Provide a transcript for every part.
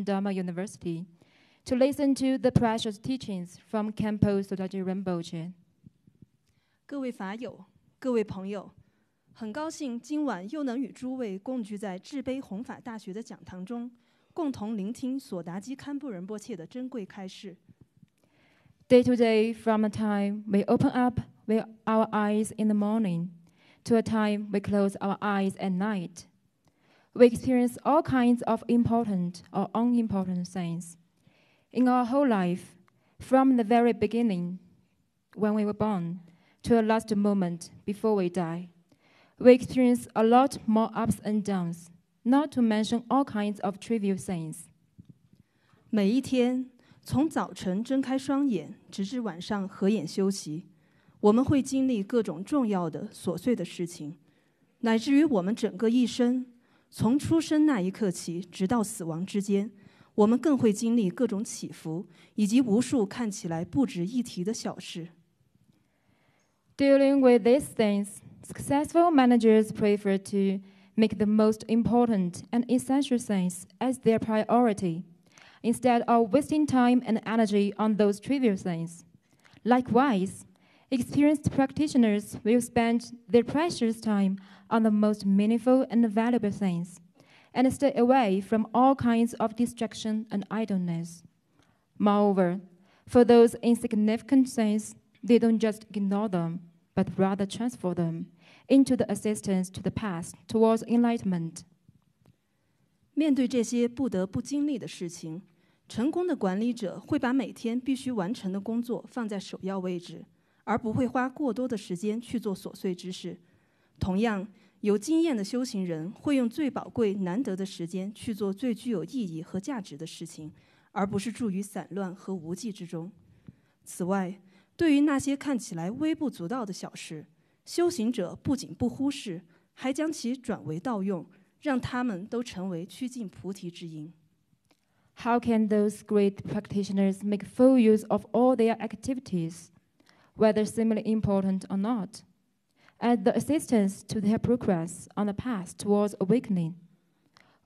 Dharma University to listen to the precious teachings from Campus Sodaji Rinpoche. 各位法友，各位朋友，很高兴今晚又能与诸位共聚在智悲弘法大学的讲堂中，共同聆听索达基堪布仁波切的珍贵开示。Day to day, from a time we open up with our eyes in the morning, to a time we close our eyes at night we experience all kinds of important or unimportant things in our whole life, from the very beginning, when we were born, to the last moment before we die. We experience a lot more ups and downs, not to mention all kinds of trivial things. 每一天，从早晨睁开双眼，直至晚上合眼休息，我们会经历各种重要的、琐碎的事情，乃至于我们整个一生从出生那一刻起，直到死亡之间，我们更会经历各种起伏，以及无数看起来不值一提的小事。Dealing with these things, successful managers prefer to make the most important and essential things as their priority, instead of wasting time and energy on those trivial things. Likewise, Experienced practitioners will spend their precious time on the most meaningful and valuable things, and stay away from all kinds of distraction and idleness. Moreover, for those insignificant things, they don't just ignore them, but rather transform them into the assistance to the path towards enlightenment. 面对这些不得不经历的事情，成功的管理者会把每天必须完成的工作放在首要位置。而不会花过多的时间去做琐碎之事。同样，有经验的修行人会用最宝贵、难得的时间去做最具有意义和价值的事情，而不是注于散乱和无际之中。此外，对于那些看起来微不足道的小事，修行者不仅不忽视，还将其转为盗用，让他们都成为趋近菩提之因。How can those great practitioners make full use of all their activities? whether similarly important or not, as the assistance to their progress on the path towards awakening.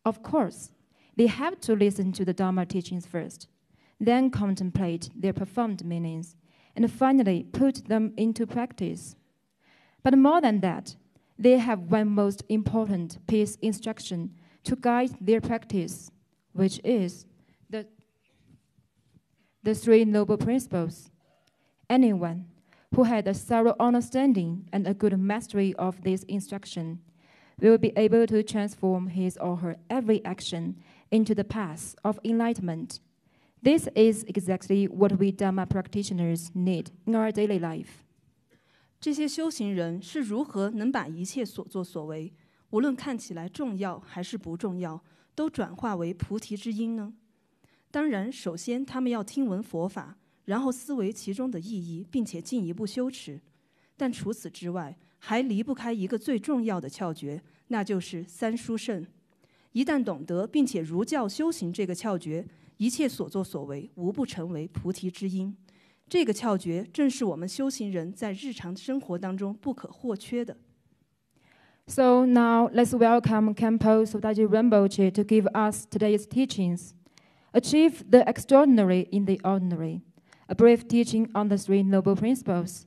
Of course, they have to listen to the Dharma teachings first, then contemplate their profound meanings, and finally put them into practice. But more than that, they have one most important piece instruction to guide their practice, which is the, the Three Noble Principles. Anyone who had a thorough understanding and a good mastery of this instruction, will be able to transform his or her every action into the path of enlightenment. This is exactly what we Dharma practitioners need in our daily life. 这些修行人是如何能把一切所作所为，无论看起来重要还是不重要，都转化为菩提之音呢？当然，首先他们要听闻佛法。然后思维其中的意义，并且进一步修持。但除此之外，还离不开一个最重要的窍诀，那就是三殊胜。一旦懂得并且如教修行这个窍诀，一切所作所为无不成为菩提之因。这个窍诀正是我们修行人在日常生活当中不可或缺的。So now let's welcome Campos o d a j i Rinpoche to give us today's teachings. Achieve the extraordinary in the ordinary. A brief teaching on the three noble principles.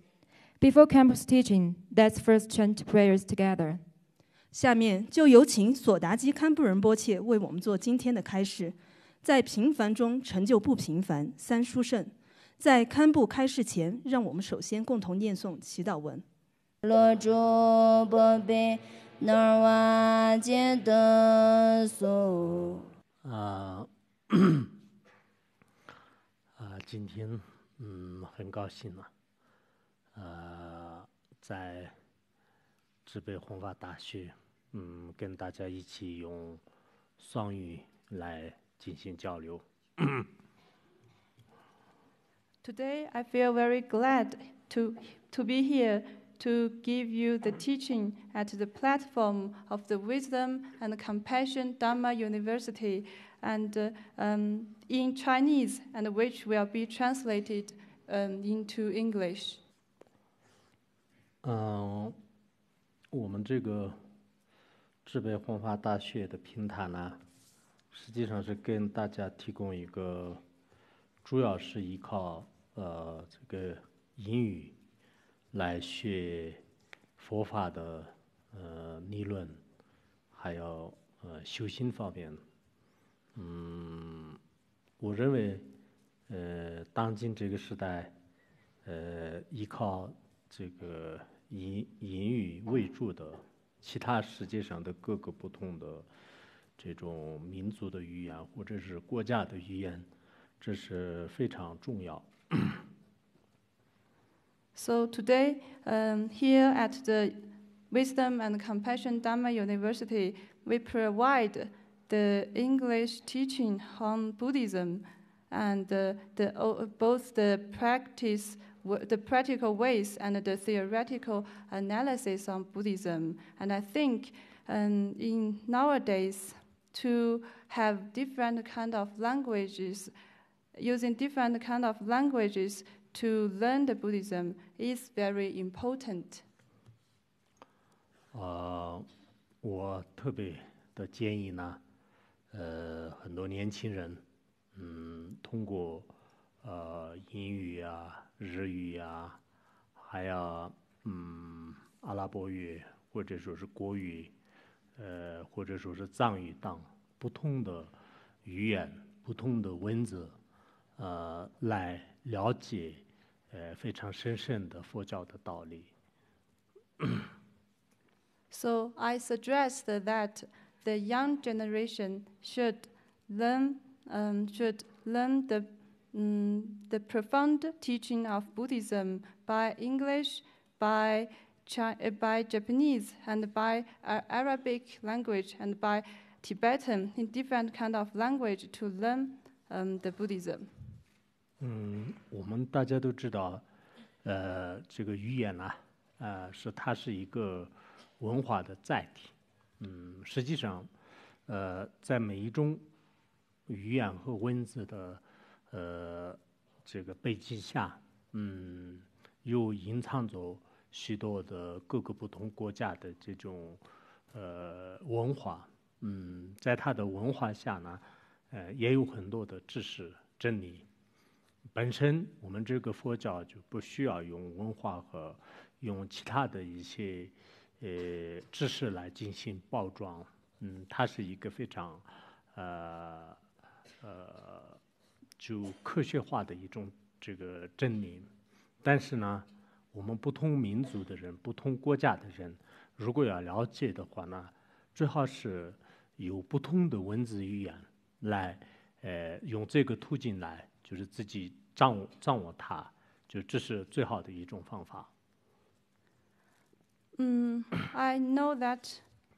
Before campus teaching, let's first chant prayers together. 下面就有请索达基堪布仁波切为我们做今天的开示，在平凡中成就不平凡。三书圣。在堪布开示前，让我们首先共同念诵祈祷文。啊，啊，今天。嗯，很高兴了。呃，在植被弘法大学，嗯，跟大家一起用双语来进行交流。Today I feel very glad to to be here to give you the teaching at the platform of the Wisdom and Compassion Dharma University. and um in Chinese and which will be translated um into English。嗯，我们这个智备宏发大学的平台呢，实际上是跟大家提供一个，主要是依靠呃这个英语来学佛法的呃理论，还有呃修心方面嗯，我认为，呃，当今这个时代，呃，依靠这个引引语为主的其他世界上的各个不同的这种民族的语言或者是国家的语言，这是非常重要。So today, um, here at the Wisdom and Compassion Dharma University, we provide. the English teaching on Buddhism and uh, the, uh, both the practice, the practical ways and the theoretical analysis on Buddhism. And I think um, in nowadays to have different kind of languages, using different kind of languages to learn the Buddhism is very important. Uh, 我特别的建议呢。呃，很多年轻人，嗯，通过呃英语啊、日语啊，还有嗯阿拉伯语或者说是国语，呃或者说是藏语等不同的语言、不同的文字，呃来了解呃非常深深的佛教的道理。So I suggest that. the young generation should learn um, should learn the um, the profound teaching of Buddhism by English, by Chi- uh, by Japanese, and by uh, Arabic language, and by Tibetan in different kind of language to learn um, the Buddhism. 嗯，我们大家都知道，呃，这个语言呢、啊，呃，是它是一个文化的载体。嗯，实际上，呃，在每一种语言和文字的呃这个背景下，嗯，又隐藏着许多的各个不同国家的这种呃文化，嗯，在他的文化下呢，呃，也有很多的知识真理。本身我们这个佛教就不需要用文化和用其他的一些。呃，知识来进行包装，嗯，它是一个非常呃呃，就科学化的一种这个证明。但是呢，我们不同民族的人、不同国家的人，如果要了解的话呢，最好是有不同的文字语言来，呃，用这个途径来，就是自己掌握掌握它，就这是最好的一种方法。Mm, I know that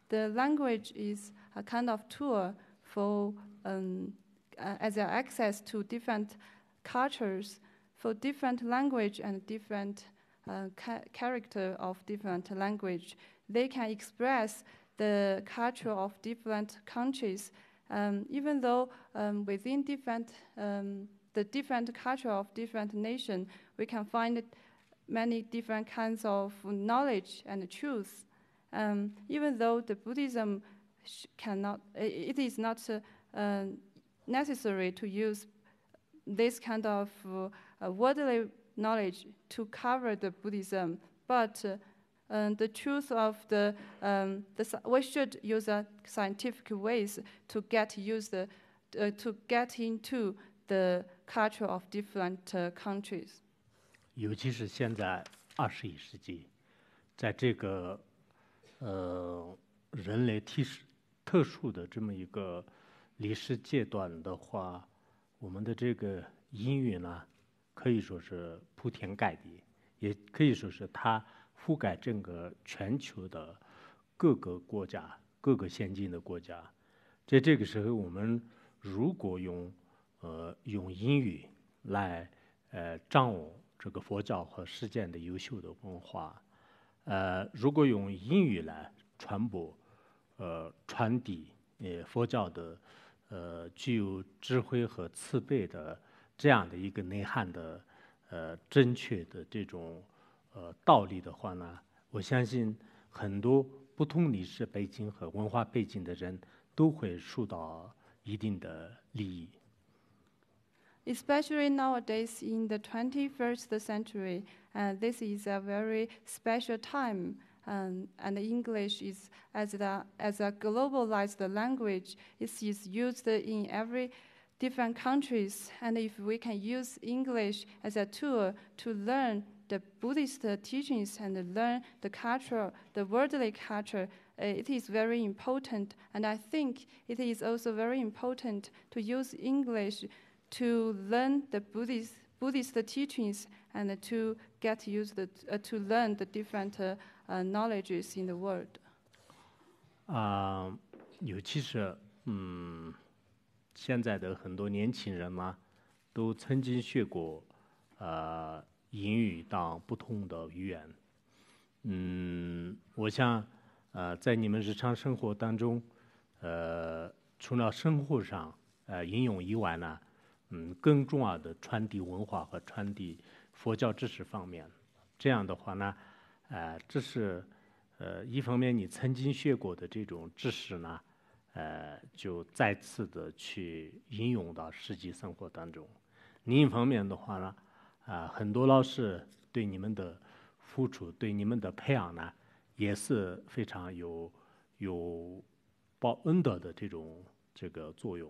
the language is a kind of tool for um, uh, as a access to different cultures, for different language and different uh, ca- character of different language. They can express the culture of different countries, um, even though um, within different um, the different culture of different nation, we can find many different kinds of knowledge and truth. Um, even though the Buddhism cannot, it is not uh, um, necessary to use this kind of uh, worldly knowledge to cover the Buddhism, but uh, the truth of the, um, the, we should use scientific ways to get used uh, to get into the culture of different uh, countries. 尤其是现在二十一世纪，在这个呃人类特特殊的这么一个历史阶段的话，我们的这个英语呢，可以说是铺天盖地，也可以说是它覆盖整个全球的各个国家、各个先进的国家。在这个时候，我们如果用呃用英语来呃掌握。这个佛教和世界的优秀的文化，呃，如果用英语来传播、呃，传递呃佛教的呃具有智慧和慈悲的这样的一个内涵的呃正确的这种呃道理的话呢，我相信很多不同历史背景和文化背景的人都会受到一定的利益。Especially nowadays in the 21st century, uh, this is a very special time. Um, and English is as a, as a globalized language. It is used in every different countries. And if we can use English as a tool to learn the Buddhist teachings and learn the culture, the worldly culture, uh, it is very important. And I think it is also very important to use English to learn the Buddhist Buddhist teachings and to get used to to learn the different knowledges in the world. 啊，尤其是嗯，现在的很多年轻人嘛，都曾经学过啊英语等不同的语言。嗯，我想，呃，在你们日常生活当中，呃，除了生活上呃应用以外呢，嗯，更重要的传递文化和传递佛教知识方面，这样的话呢，呃，这是呃一方面，你曾经学过的这种知识呢，呃，就再次的去应用到实际生活当中。另一方面的话呢，啊，很多老师对你们的付出、对你们的培养呢，也是非常有有报恩的的这种这个作用。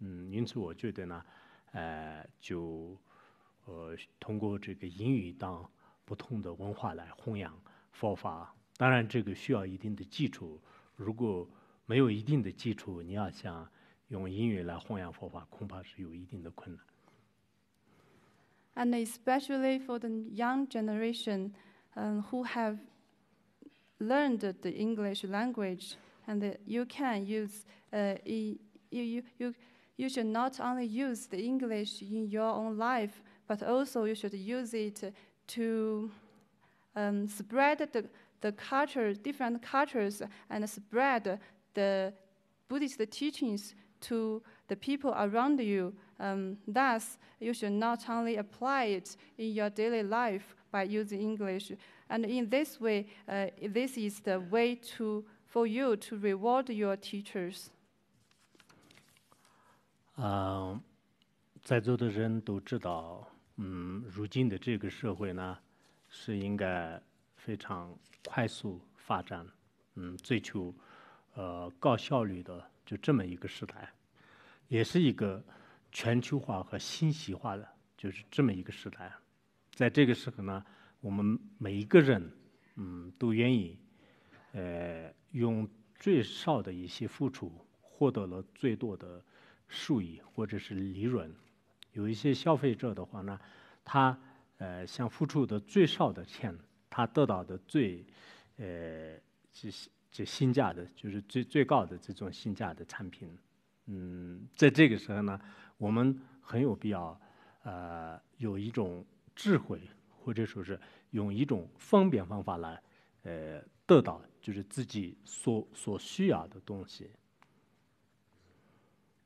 嗯，因此我觉得呢。呃，就呃通过这个英语，当不同的文化来弘扬佛法。当然，这个需要一定的基础。如果没有一定的基础，你要想用英语来弘扬佛法，恐怕是有一定的困难。And especially for the young generation, who have learned the English language, and you can use, you, you, you. you should not only use the English in your own life, but also you should use it to um, spread the, the culture, different cultures, and spread the Buddhist teachings to the people around you. Um, thus, you should not only apply it in your daily life by using English, and in this way, uh, this is the way to for you to reward your teachers. 嗯，在座的人都知道，嗯，如今的这个社会呢，是应该非常快速发展，嗯，追求呃高效率的就这么一个时代，也是一个全球化和信息化的，就是这么一个时代。在这个时候呢，我们每一个人，嗯，都愿意，呃，用最少的一些付出，获得了最多的。数亿或者是利润，有一些消费者的话呢，他呃想付出的最少的钱，他得到的最呃就是这性价的，就是最最高的这种性价的产品。嗯，在这个时候呢，我们很有必要呃有一种智慧，或者说是用一种方便方法来呃得到就是自己所所需要的东西。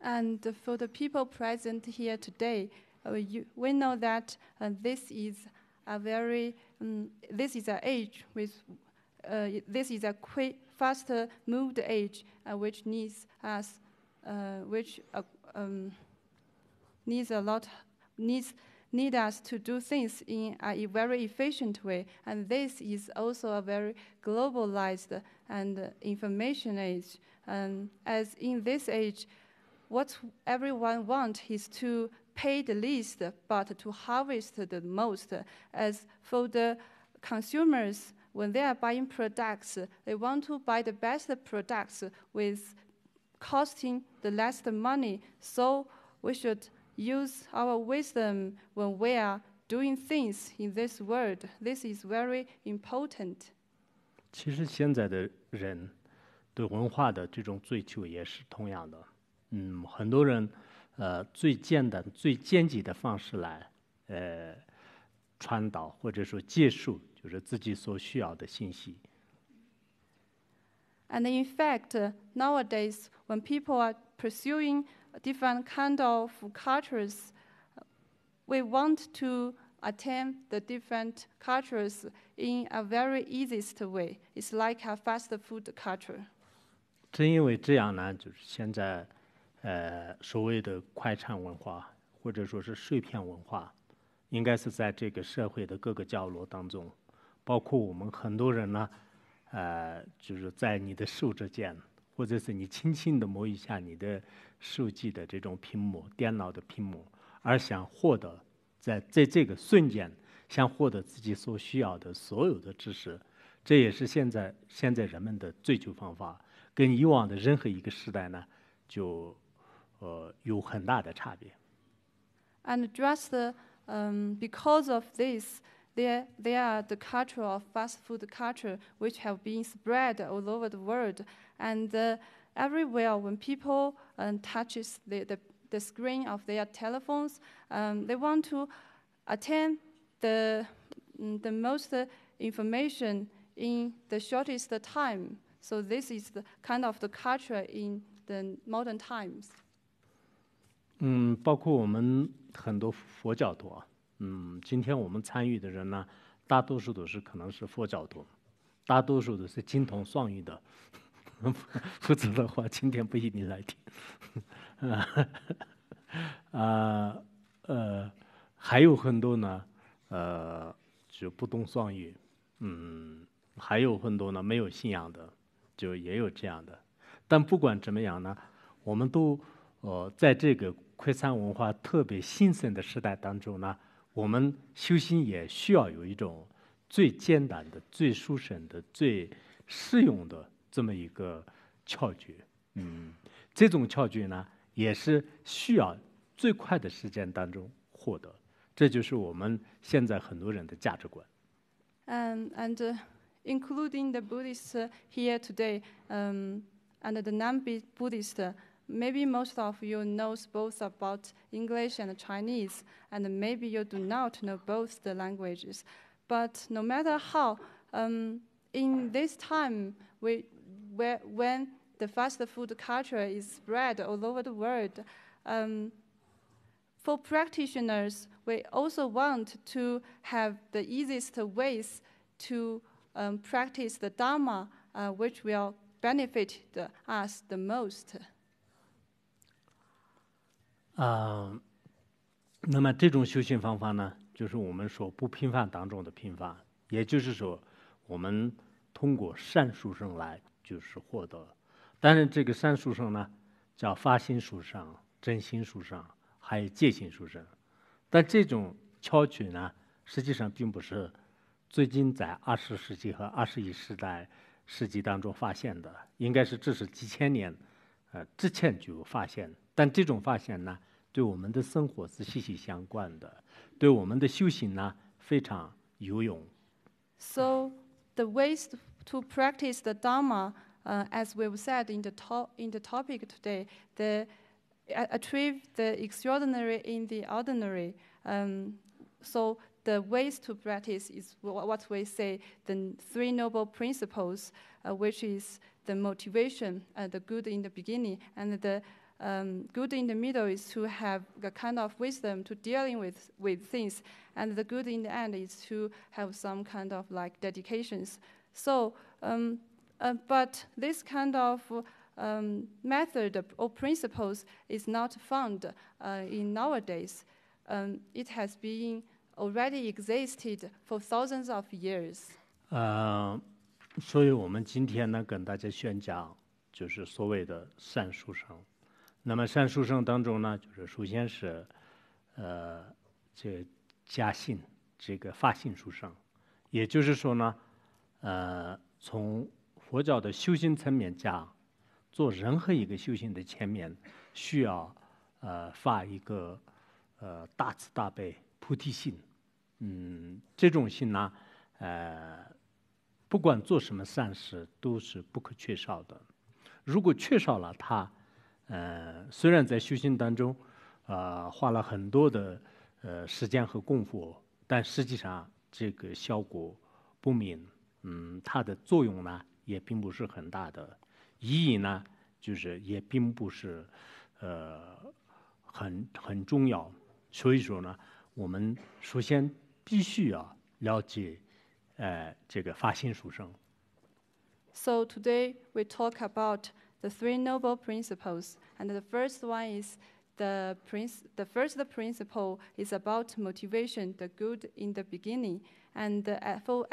And for the people present here today, uh, you, we know that uh, this is a very um, this is an age with uh, this is a quick, faster moved age which needs us which um, needs a lot needs need us to do things in a very efficient way. And this is also a very globalized and information age. And as in this age, what everyone wants is to pay the least, but to harvest the most. As for the consumers, when they are buying products, they want to buy the best products with costing the less money. So we should use our wisdom when we are doing things in this world. This is very important. 其实现在的人对文化的这种追求也是同样的。嗯，很多人，呃，最简单、最间接的方式来，呃，传导或者说接受，就是自己所需要的信息。And in fact, nowadays, when people are pursuing different kind of cultures, we want to attain the different cultures in a very easiest way. It's like a fast food culture. 正因为这样呢，就是现在。呃，所谓的快餐文化，或者说是碎片文化，应该是在这个社会的各个角落当中，包括我们很多人呢，呃，就是在你的手指间，或者是你轻轻的摸一下你的手机的这种屏幕、电脑的屏幕，而想获得在在这个瞬间想获得自己所需要的所有的知识，这也是现在现在人们的追求方法，跟以往的任何一个时代呢，就。呃有很大的差别。And just um, because of this, there there are the culture of fast food culture which have been spread all over the world, and uh, everywhere when people um, touches the, the the screen of their telephones, um, they want to attend the mm, the most information in the shortest time. So this is the kind of the culture in the modern times. 嗯，包括我们很多佛教徒啊，嗯，今天我们参与的人呢，大多数都是可能是佛教徒，大多数都是精通双语的，否 则的话今天不一定来听，啊，呃，还有很多呢，呃，就不懂双语，嗯，还有很多呢没有信仰的，就也有这样的，但不管怎么样呢，我们都呃在这个。快餐文化特别兴盛的时代当中呢，我们修心也需要有一种最简单的、最舒适的、最适用的这么一个窍诀。嗯，这种窍诀呢，也是需要最快的时间当中获得。这就是我们现在很多人的价值观。嗯，and including the Buddhists here today, um, and the Namby Buddhist. s Maybe most of you knows both about English and Chinese, and maybe you do not know both the languages. But no matter how, um, in this time, we, where, when the fast food culture is spread all over the world, um, for practitioners, we also want to have the easiest ways to um, practice the Dharma, uh, which will benefit the, us the most. 啊，那么这种修行方法呢，就是我们说不平凡当中的平凡，也就是说，我们通过善书生来就是获得。当然，这个善书生呢，叫发心书生、真心书生，还有戒心书生。但这种巧取呢，实际上并不是最近在二十世纪和二十一世代世纪当中发现的，应该是这是几千年，呃之前就有发现。但这种发现呢，对我们的生活是息息相关的，对我们的修行呢非常有用。So the ways to practice the Dharma, uh, as we've said in the top in the topic today, the achieve the extraordinary in the ordinary. Um, so the ways to practice is what we say the three noble principles, uh, which is the motivation, uh, the good in the beginning, and the um, good in the middle is to have the kind of wisdom to dealing with, with things, and the good in the end is to have some kind of like dedications. So, um, uh, but this kind of um, method or principles is not found uh, in nowadays. Um, it has been already existed for thousands of years. 呃，所以我们今天呢，跟大家宣讲，就是所谓的善书生。Uh, uh, 那么善书生当中呢，就是首先是，呃，这加信，这个发信书生，也就是说呢，呃，从佛教的修行层面讲，做任何一个修行的前面，需要呃发一个呃大慈大悲菩提心。嗯，这种心呢，呃，不管做什么善事，都是不可缺少的。如果缺少了它，呃，虽然在修行当中，啊，花了很多的呃时间和功夫，但实际上这个效果不明，嗯，它的作用呢也并不是很大的，意义呢就是也并不是呃很很重要。所以说呢，我们首先必须要了解，呃，这个发心书生。So today we talk about. the three noble principles. And the first one is the, the first principle is about motivation, the good in the beginning. And uh, for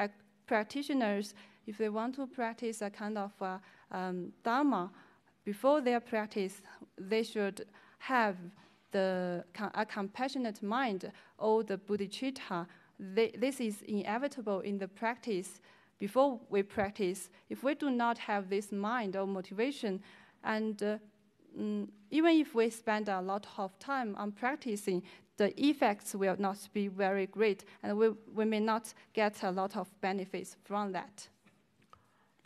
practitioners, if they want to practice a kind of uh, um, dharma, before their practice, they should have the a compassionate mind or the bodhicitta. They, this is inevitable in the practice before we practice, if we do not have this mind or motivation, and uh, mm, even if we spend a lot of time on practicing, the effects will not be very great, and we, we may not get a lot of benefits from that.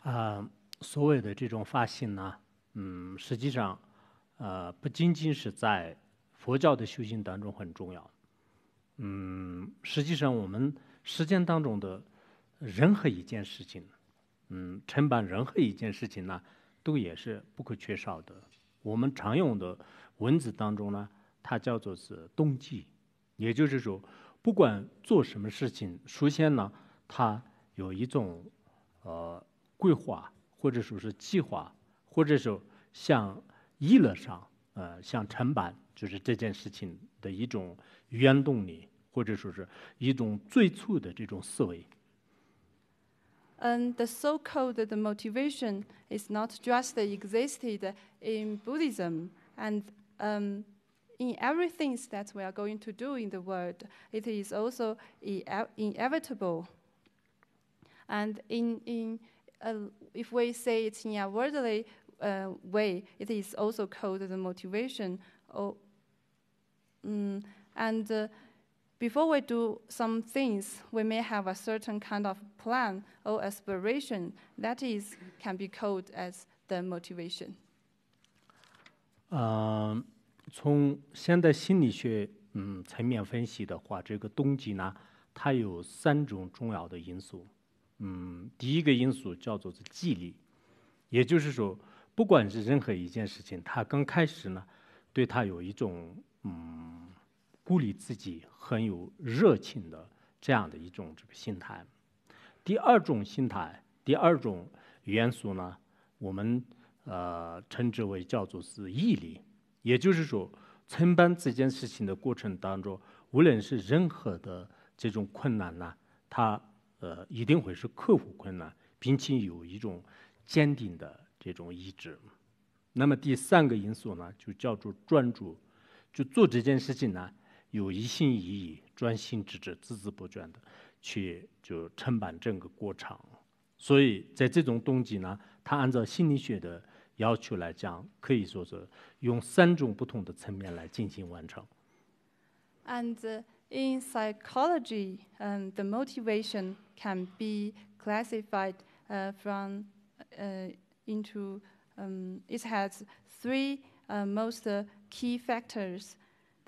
啊、呃，所谓的这种发心呢，嗯，实际上，呃，不仅仅是在佛教的修行当中很重要，嗯，实际上我们实践当中的任何一件事情，嗯，承办任何一件事情呢，都也是不可缺少的。我们常用的文字当中呢，它叫做是动机，也就是说，不管做什么事情，首先呢，它有一种呃规划，或者说是计划，或者说像议论上，呃，像承办就是这件事情的一种原动力，或者说是一种最初的这种思维。And the so-called motivation is not just existed in Buddhism and um, in everything that we are going to do in the world, it is also inevitable. And in, in uh, if we say it in a worldly uh, way, it is also called the motivation. Oh, mm, and uh, Before we do some things, we may have a certain kind of plan or aspiration. That is can be called as the motivation. 嗯，从现代心理学嗯层面分析的话，这个动机呢，它有三种重要的因素。嗯，第一个因素叫做是毅力，也就是说，不管是任何一件事情，它刚开始呢，对它有一种嗯。孤立自己很有热情的这样的一种这个心态，第二种心态，第二种元素呢，我们呃称之为叫做是毅力，也就是说，承办这件事情的过程当中，无论是任何的这种困难呢，他呃一定会是克服困难，并且有一种坚定的这种意志。那么第三个因素呢，就叫做专注，就做这件事情呢。有一心一意、专心致志、孜孜不倦的去就撑板整个过程。所以在这种动机呢，它按照心理学的要求来讲，可以说是用三种不同的层面来进行完成。And in psychology, um, the motivation can be classified, uh, from, uh, into, um, it has three, uh, most key factors.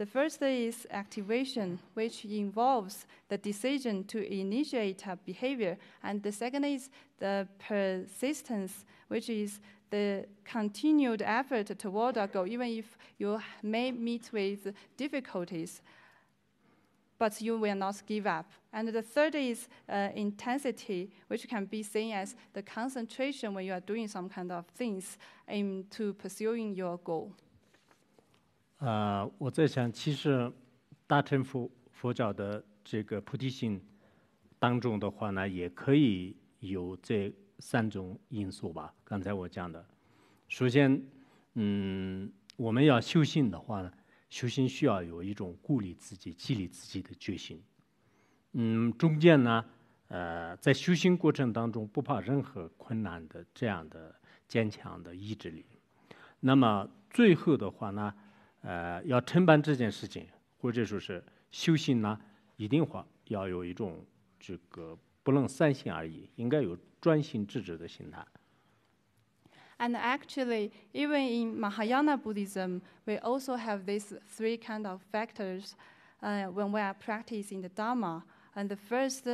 The first is activation, which involves the decision to initiate a behavior. And the second is the persistence, which is the continued effort toward a goal, even if you may meet with difficulties, but you will not give up. And the third is uh, intensity, which can be seen as the concentration when you are doing some kind of things aimed to pursuing your goal. 呃，我在想，其实大乘佛佛教的这个菩提心当中的话呢，也可以有这三种因素吧。刚才我讲的，首先，嗯，我们要修心的话呢，修心需要有一种鼓励自己、激励自己的决心。嗯，中间呢，呃，在修行过程当中不怕任何困难的这样的坚强的意志力。那么最后的话呢？呃，要承办这件事情，或者说是修行呢，一定话要有一种这个不能三心二意，应该有专心致志的心态。And actually, even in Mahayana Buddhism, we also have these three kind of factors when we are practicing the Dharma. And the first,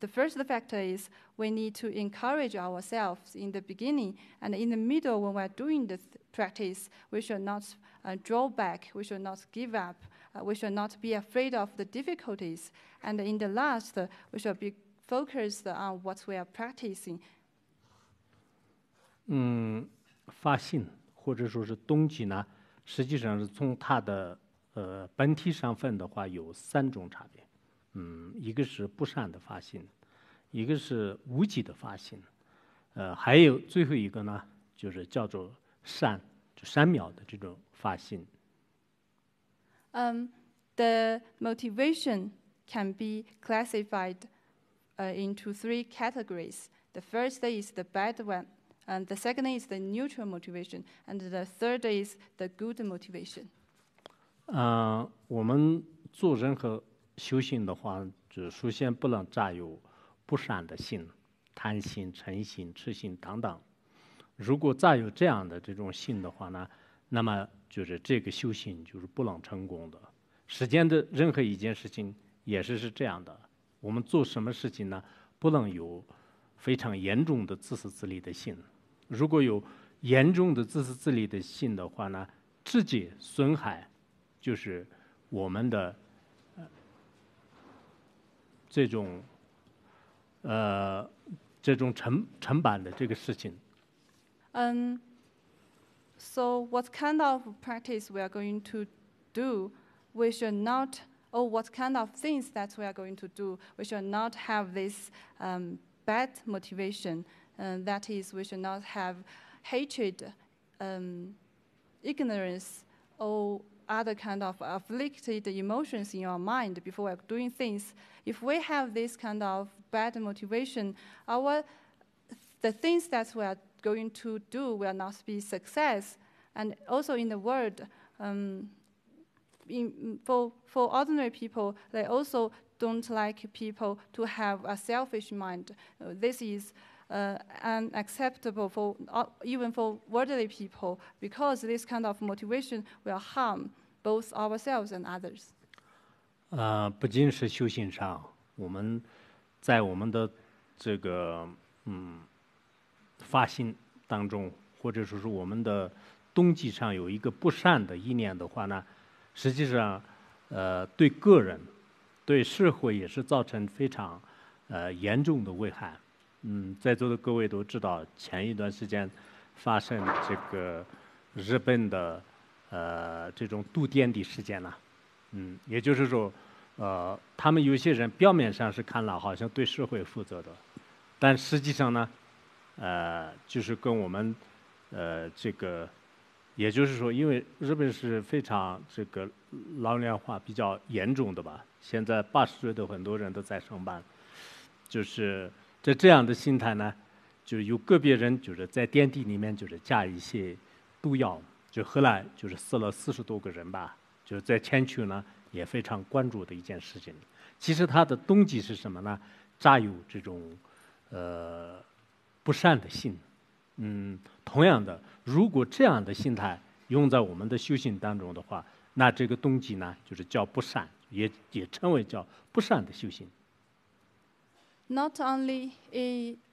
The first factor is we need to encourage ourselves in the beginning and in the middle when we're doing the practice, we should not uh, draw back, we should not give up, uh, we should not be afraid of the difficulties. And in the last, uh, we should be focused on what we are practicing. 嗯，发性或者说是东极呢，实际上是从它的呃本体上分的话，有三种差别。嗯，一个是不善的发心，一个是无己的发心，呃，还有最后一个呢，就是叫做善，就三秒的这种发心。嗯，the motivation can be classified into three categories. The first is the bad one, and the second is the neutral motivation, and the third is the good motivation. 嗯，我们做任何。修行的话，就首先不能占有不善的心，贪心、嗔心、痴心等等。如果再有这样的这种心的话呢，那么就是这个修行就是不能成功的。世间的任何一件事情也是是这样的。我们做什么事情呢？不能有非常严重的自私自利的心。如果有严重的自私自利的心的话呢，直接损害就是我们的。so what kind of practice we are going to do? We should not. Or what kind of things that we are going to do? We should not have this um, bad motivation. Uh, that is, we should not have hatred, um, ignorance, or other kind of afflicted emotions in our mind before we're doing things. If we have this kind of bad motivation, our the things that we are going to do will not be success. And also in the world, um, in, for for ordinary people, they also don't like people to have a selfish mind. Uh, this is u n acceptable for even for worldly people because this kind of motivation will harm both ourselves and others. 呃，不仅是修行上，我们在我们的这个嗯发心当中，或者说是我们的动机上有一个不善的意念的话呢，实际上呃对个人、对社会也是造成非常呃严重的危害。嗯，在座的各位都知道，前一段时间发生这个日本的呃这种堵电的事件了。嗯，也就是说，呃，他们有些人表面上是看了好像对社会负责的，但实际上呢，呃，就是跟我们呃这个，也就是说，因为日本是非常这个老龄化比较严重的吧，现在八十岁的很多人都在上班，就是。在这样的心态呢，就是有个别人就是在电梯里面就是加一些毒药，就后来就是死了四十多个人吧。就是在全球呢也非常关注的一件事情。其实他的动机是什么呢？扎有这种呃不善的心。嗯，同样的，如果这样的心态用在我们的修行当中的话，那这个动机呢就是叫不善，也也称为叫不善的修行。not only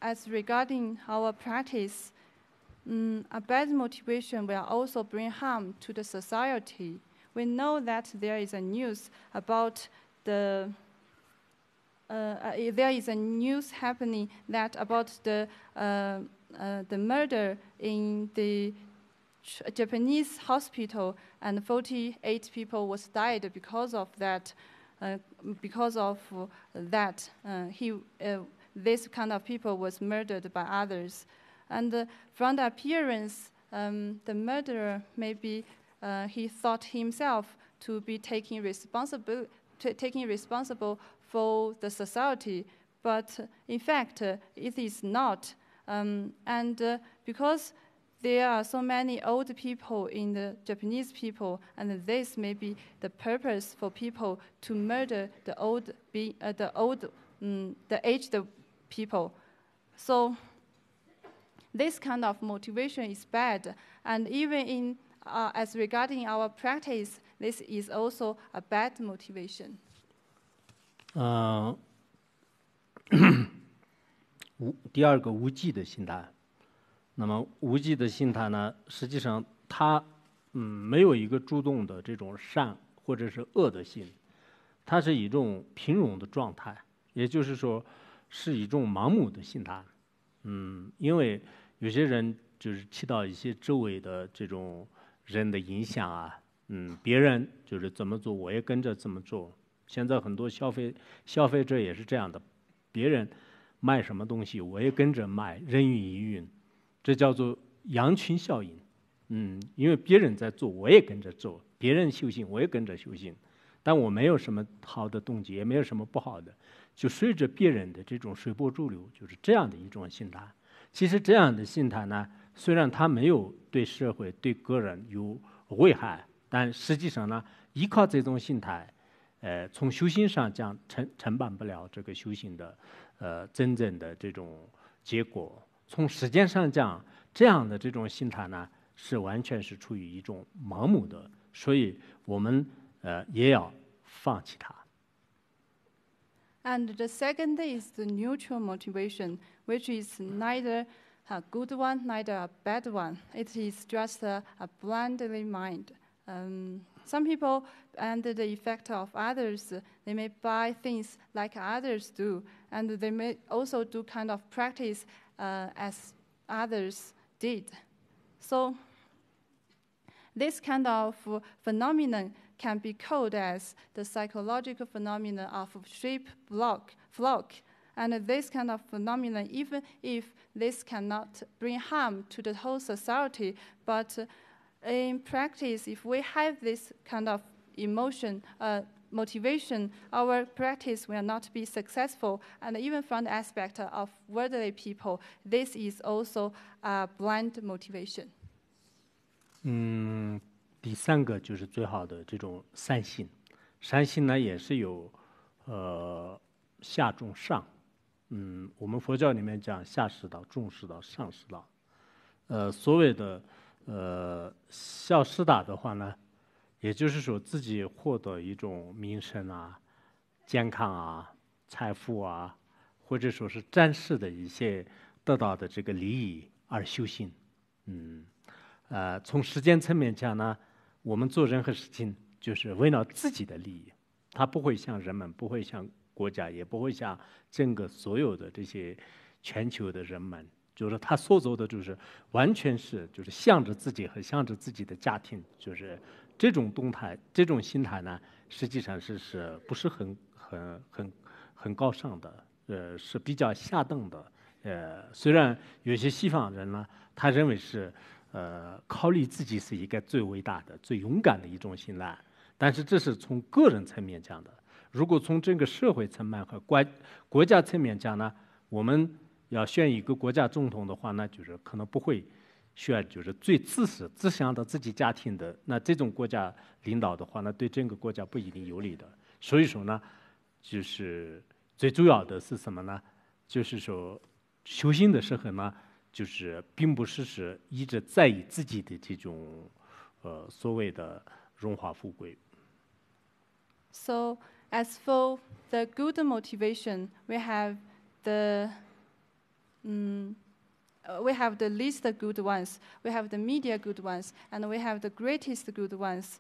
as regarding our practice, um, a bad motivation will also bring harm to the society. We know that there is a news about the uh, uh there is a news happening that about the uh, uh, the murder in the Japanese hospital, and 48 people was died because of that. Uh, because of uh, that, uh, he, uh, this kind of people was murdered by others. And from the appearance, um, the murderer maybe he thought himself to be taking responsible, taking responsible for the society, but in fact, it is not. Um, and because there are so many old people in the Japanese people, and this may be the purpose for people to murder the old, be, uh, the old, um, the aged people. So this kind of motivation is bad, and even in uh, as regarding our practice, this is also a bad motivation. Uh, 第二个无忌的心态。那么无忌的心态呢，实际上它嗯没有一个主动的这种善或者是恶的心，它是一种平庸的状态，也就是说是一种盲目的心态。嗯，因为有些人就是起到一些周围的这种人的影响啊，嗯，别人就是怎么做我也跟着怎么做，现在很多消费消费者也是这样的，别人卖什么东西我也跟着卖，人云亦云。这叫做羊群效应，嗯，因为别人在做，我也跟着做；别人修行，我也跟着修行。但我没有什么好的动机，也没有什么不好的，就随着别人的这种随波逐流，就是这样的一种心态。其实这样的心态呢，虽然它没有对社会、对个人有危害，但实际上呢，依靠这种心态，呃，从修行上讲，承承办不了这个修行的，呃，真正的这种结果。从时间上讲，这样的这种心态呢，是完全是处于一种盲目的，所以我们呃也要放弃它。And the second is the neutral motivation, which is neither a good one, neither a bad one. It is just a blandly mind. Um, some people, under the effect of others, they may buy things like others do, and they may also do kind of practice. uh, as others did. So this kind of phenomenon can be called as the psychological phenomenon of sheep block, flock. And this kind of phenomenon, even if this cannot bring harm to the whole society, but in practice, if we have this kind of emotion, uh, motivation, our practice will not be successful. And even from the aspect of worldly people, this is also a blind motivation. 嗯，第三个就是最好的这种善心。善心呢，也是有，呃，下中上。嗯，我们佛教里面讲下师道、中士道、上师道。呃，所谓的，呃，孝师打的话呢。也就是说，自己获得一种名声啊、健康啊、财富啊，或者说是暂时的一些得到的这个利益而修行。嗯，呃，从时间层面讲呢，我们做任何事情就是为了自己的利益，他不会像人们，不会像国家，也不会像整个所有的这些全球的人们，就是他所做的就是完全是就是向着自己和向着自己的家庭，就是。这种动态，这种心态呢，实际上是是不是很很很很高尚的？呃，是比较下等的。呃，虽然有些西方人呢，他认为是呃，考虑自己是一个最伟大的、最勇敢的一种心态，但是这是从个人层面讲的。如果从这个社会层面和国国家层面讲呢，我们要选一个国家总统的话，那就是可能不会。需要就是最自私、只想到自己家庭的那这种国家领导的话，那对整个国家不一定有利的。所以说呢，就是最主要的是什么呢？就是说，修行的时候呢，就是并不是说一直在意自己的这种呃所谓的荣华富贵。So as for the good motivation, we have the, 嗯。we have the least good ones, we have the media good ones, and we have the greatest good ones.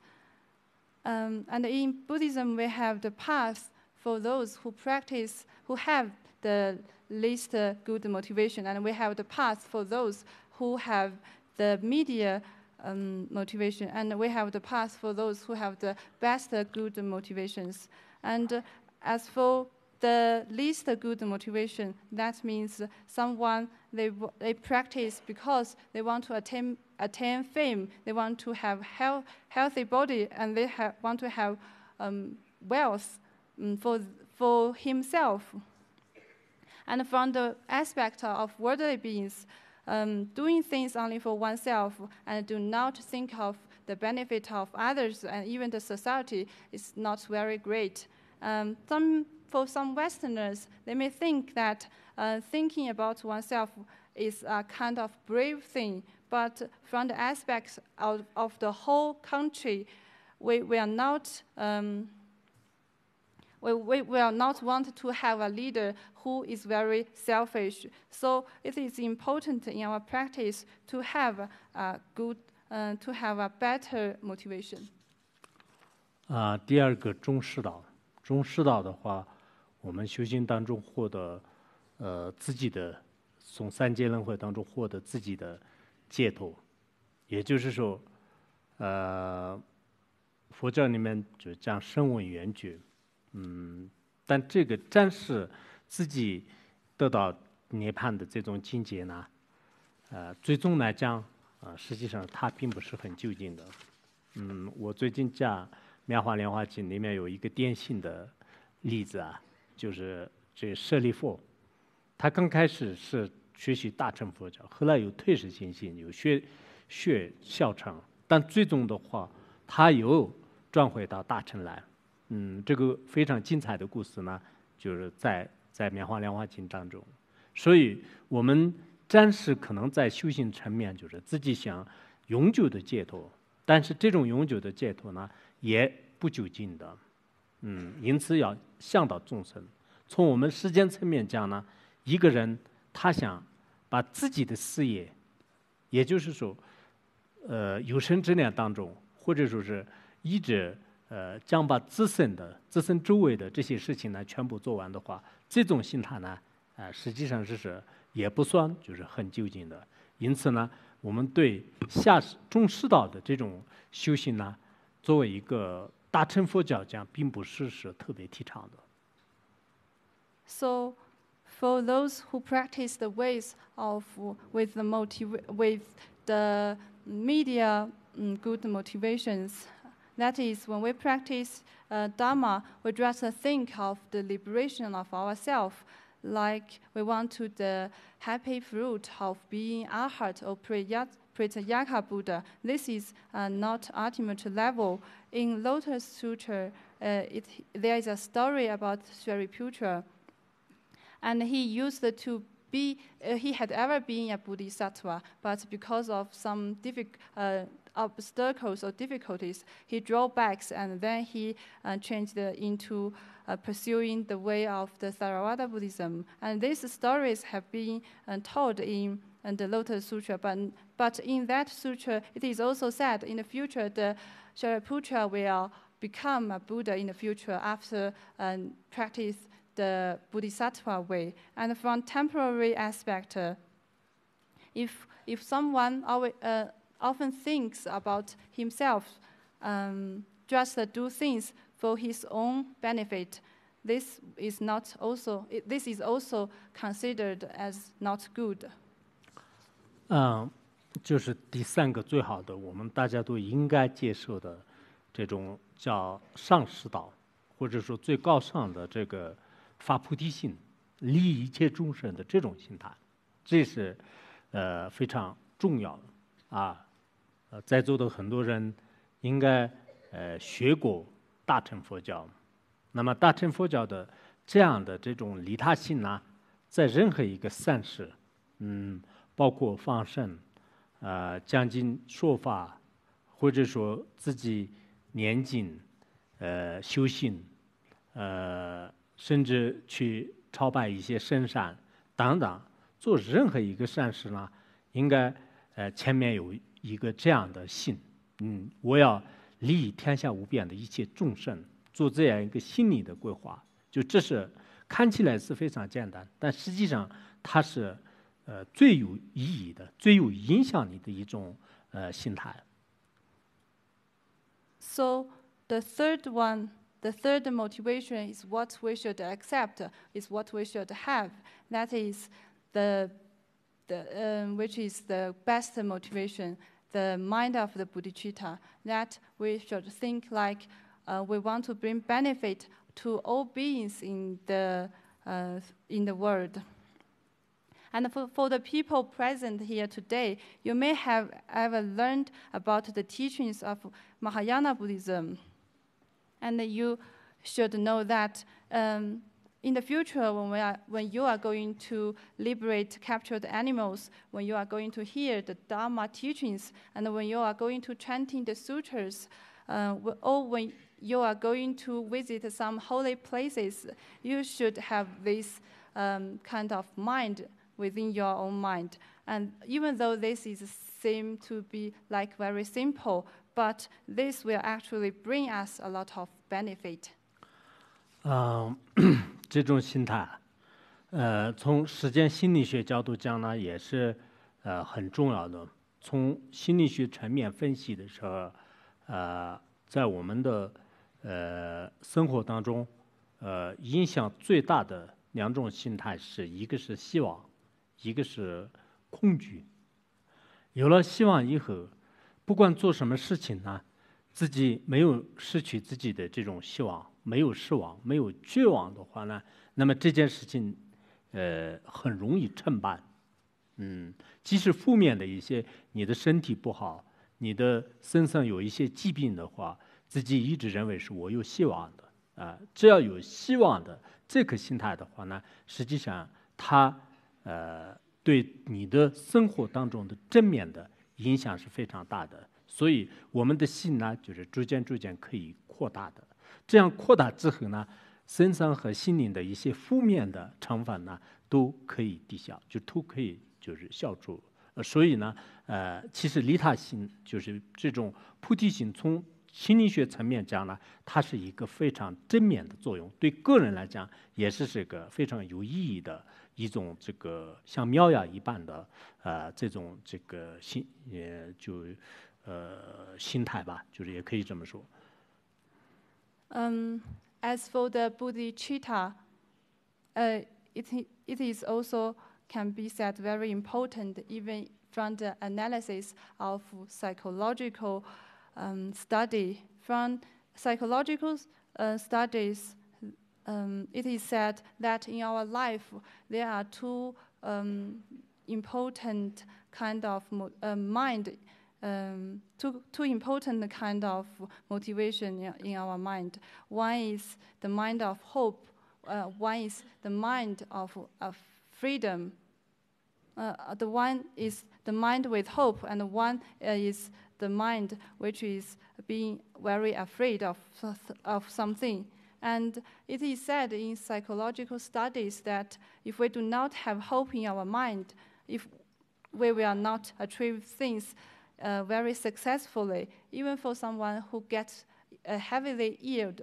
Um, and in Buddhism, we have the path for those who practice, who have the least uh, good motivation, and we have the path for those who have the media um, motivation, and we have the path for those who have the best uh, good motivations. And uh, as for the least good motivation, that means someone they, they practice because they want to attain, attain fame, they want to have health, healthy body, and they have, want to have um, wealth um, for, for himself. And from the aspect of worldly beings, um, doing things only for oneself and do not think of the benefit of others and even the society is not very great. Um, some for some Westerners, they may think that uh, thinking about oneself is a kind of brave thing, but from the aspects of, of the whole country, we, will are not. Um, we, will not want to have a leader who is very selfish. So it is important in our practice to have a good, uh, to have a better motivation. 啊，第二个中师导，中师导的话，uh, 我们修行当中获得，呃，自己的从三界轮回当中获得自己的解脱，也就是说，呃，佛教里面就讲声闻缘觉，嗯，但这个暂时自己得到涅槃的这种境界呢，呃，最终来讲，呃，实际上它并不是很究竟的。嗯，我最近讲《妙华莲花经》里面有一个典型的例子啊。就是这舍利弗，他刚开始是学习大乘佛教，后来有退失信心，有学学校乘，但最终的话，他又转回到大乘来。嗯，这个非常精彩的故事呢，就是在在《棉花莲花经》当中。所以，我们暂时可能在修行层面，就是自己想永久的解脱，但是这种永久的解脱呢，也不究竟的。嗯，因此要向导众生。从我们时间层面讲呢，一个人他想把自己的事业，也就是说，呃，有生之年当中，或者说是一直呃，将把自身的、自身周围的这些事情呢全部做完的话，这种心态呢，呃，实际上就是也不算就是很究竟的。因此呢，我们对下中世道的这种修行呢，作为一个。大乘佛教讲并不是是特别提倡的。So, for those who practice the ways of with the with the media mm, good motivations, that is when we practice uh, Dharma, we just think of the liberation of ourselves, like we want to the happy fruit of being heart or prayat. Pritayaka Buddha. This is uh, not ultimate level. In Lotus Sutra, uh, it, there is a story about Shariputra, and he used to be, uh, he had ever been a bodhisattva, but because of some difficult uh, obstacles or difficulties, he drew back and then he uh, changed uh, into uh, pursuing the way of the Theravada Buddhism. And these stories have been uh, told in and the Lotus Sutra. But, but in that sutra, it is also said in the future the Shariputra will become a Buddha in the future after um, practice the Bodhisattva way. And from temporary aspect, uh, if if someone always, uh, often thinks about himself, um, just uh, do things for his own benefit, this is not also this is also considered as not good. 嗯，就是第三个最好的，我们大家都应该接受的，这种叫上师道，或者说最高尚的这个发菩提心、利益一切众生的这种心态，这是呃非常重要的啊。呃，在座的很多人应该呃学过大乘佛教，那么大乘佛教的这样的这种利他心呢，在任何一个善事，嗯。包括放生，呃，讲经说法，或者说自己念经，呃，修行，呃，甚至去朝拜一些圣山等等，做任何一个善事呢，应该呃前面有一个这样的心，嗯，我要利益天下无边的一切众生，做这样一个心理的规划，就这是看起来是非常简单，但实际上它是。呃最有意义的、最有影响力的一种呃心态。So the third one, the third motivation is what we should accept, is what we should have. That is the the um, which is the best motivation, the mind of the bodhicitta. That we should think like uh, we want to bring benefit to all beings in the uh, in the world. And for, for the people present here today, you may have ever learned about the teachings of Mahayana Buddhism. And you should know that um, in the future, when, are, when, you are going to liberate captured animals, when you are going to hear the Dharma teachings, and when you are going to chanting the sutras, uh, or when you are going to visit some holy places, you should have this um, kind of mind within your own mind, and even though this is seem to be like very simple, but this will actually bring us a lot of benefit. 嗯，这种心态，呃，从实践心理学角度讲呢，也是呃很重要的。从心理学层面分析的时候，呃，在我们的呃生活当中，呃，影响最大的两种心态是一个是希望。一个是恐惧，有了希望以后，不管做什么事情呢，自己没有失去自己的这种希望，没有失望，没有绝望的话呢，那么这件事情，呃，很容易承办。嗯，即使负面的一些，你的身体不好，你的身上有一些疾病的话，自己一直认为是我有希望的啊，只要有希望的这个心态的话呢，实际上他。呃，对你的生活当中的正面的影响是非常大的，所以我们的心呢，就是逐渐逐渐可以扩大的。这样扩大之后呢，身上和心灵的一些负面的成分呢，都可以抵消，就都可以就是消除。所以呢，呃，其实利他心就是这种菩提心，从心理学层面讲呢，它是一个非常正面的作用，对个人来讲也是这个非常有意义的。一种这个像喵呀一般的，呃，这种这个心也就呃心态吧，就是也可以这么说。嗯，as for the Buddhist Citta，呃，it it is also can be said very important even from the analysis of psychological um study from psychological uh studies. um, it is said that in our life there are two um, important kind of uh, mind, um, two, two important kind of motivation in, our mind. One is the mind of hope. Uh, one is the mind of, of freedom. Uh, the one is the mind with hope, and one uh, is the mind which is being very afraid of, of something. And it is said in psychological studies that if we do not have hope in our mind, if we will not achieve things uh, very successfully, even for someone who gets uh, heavily ill,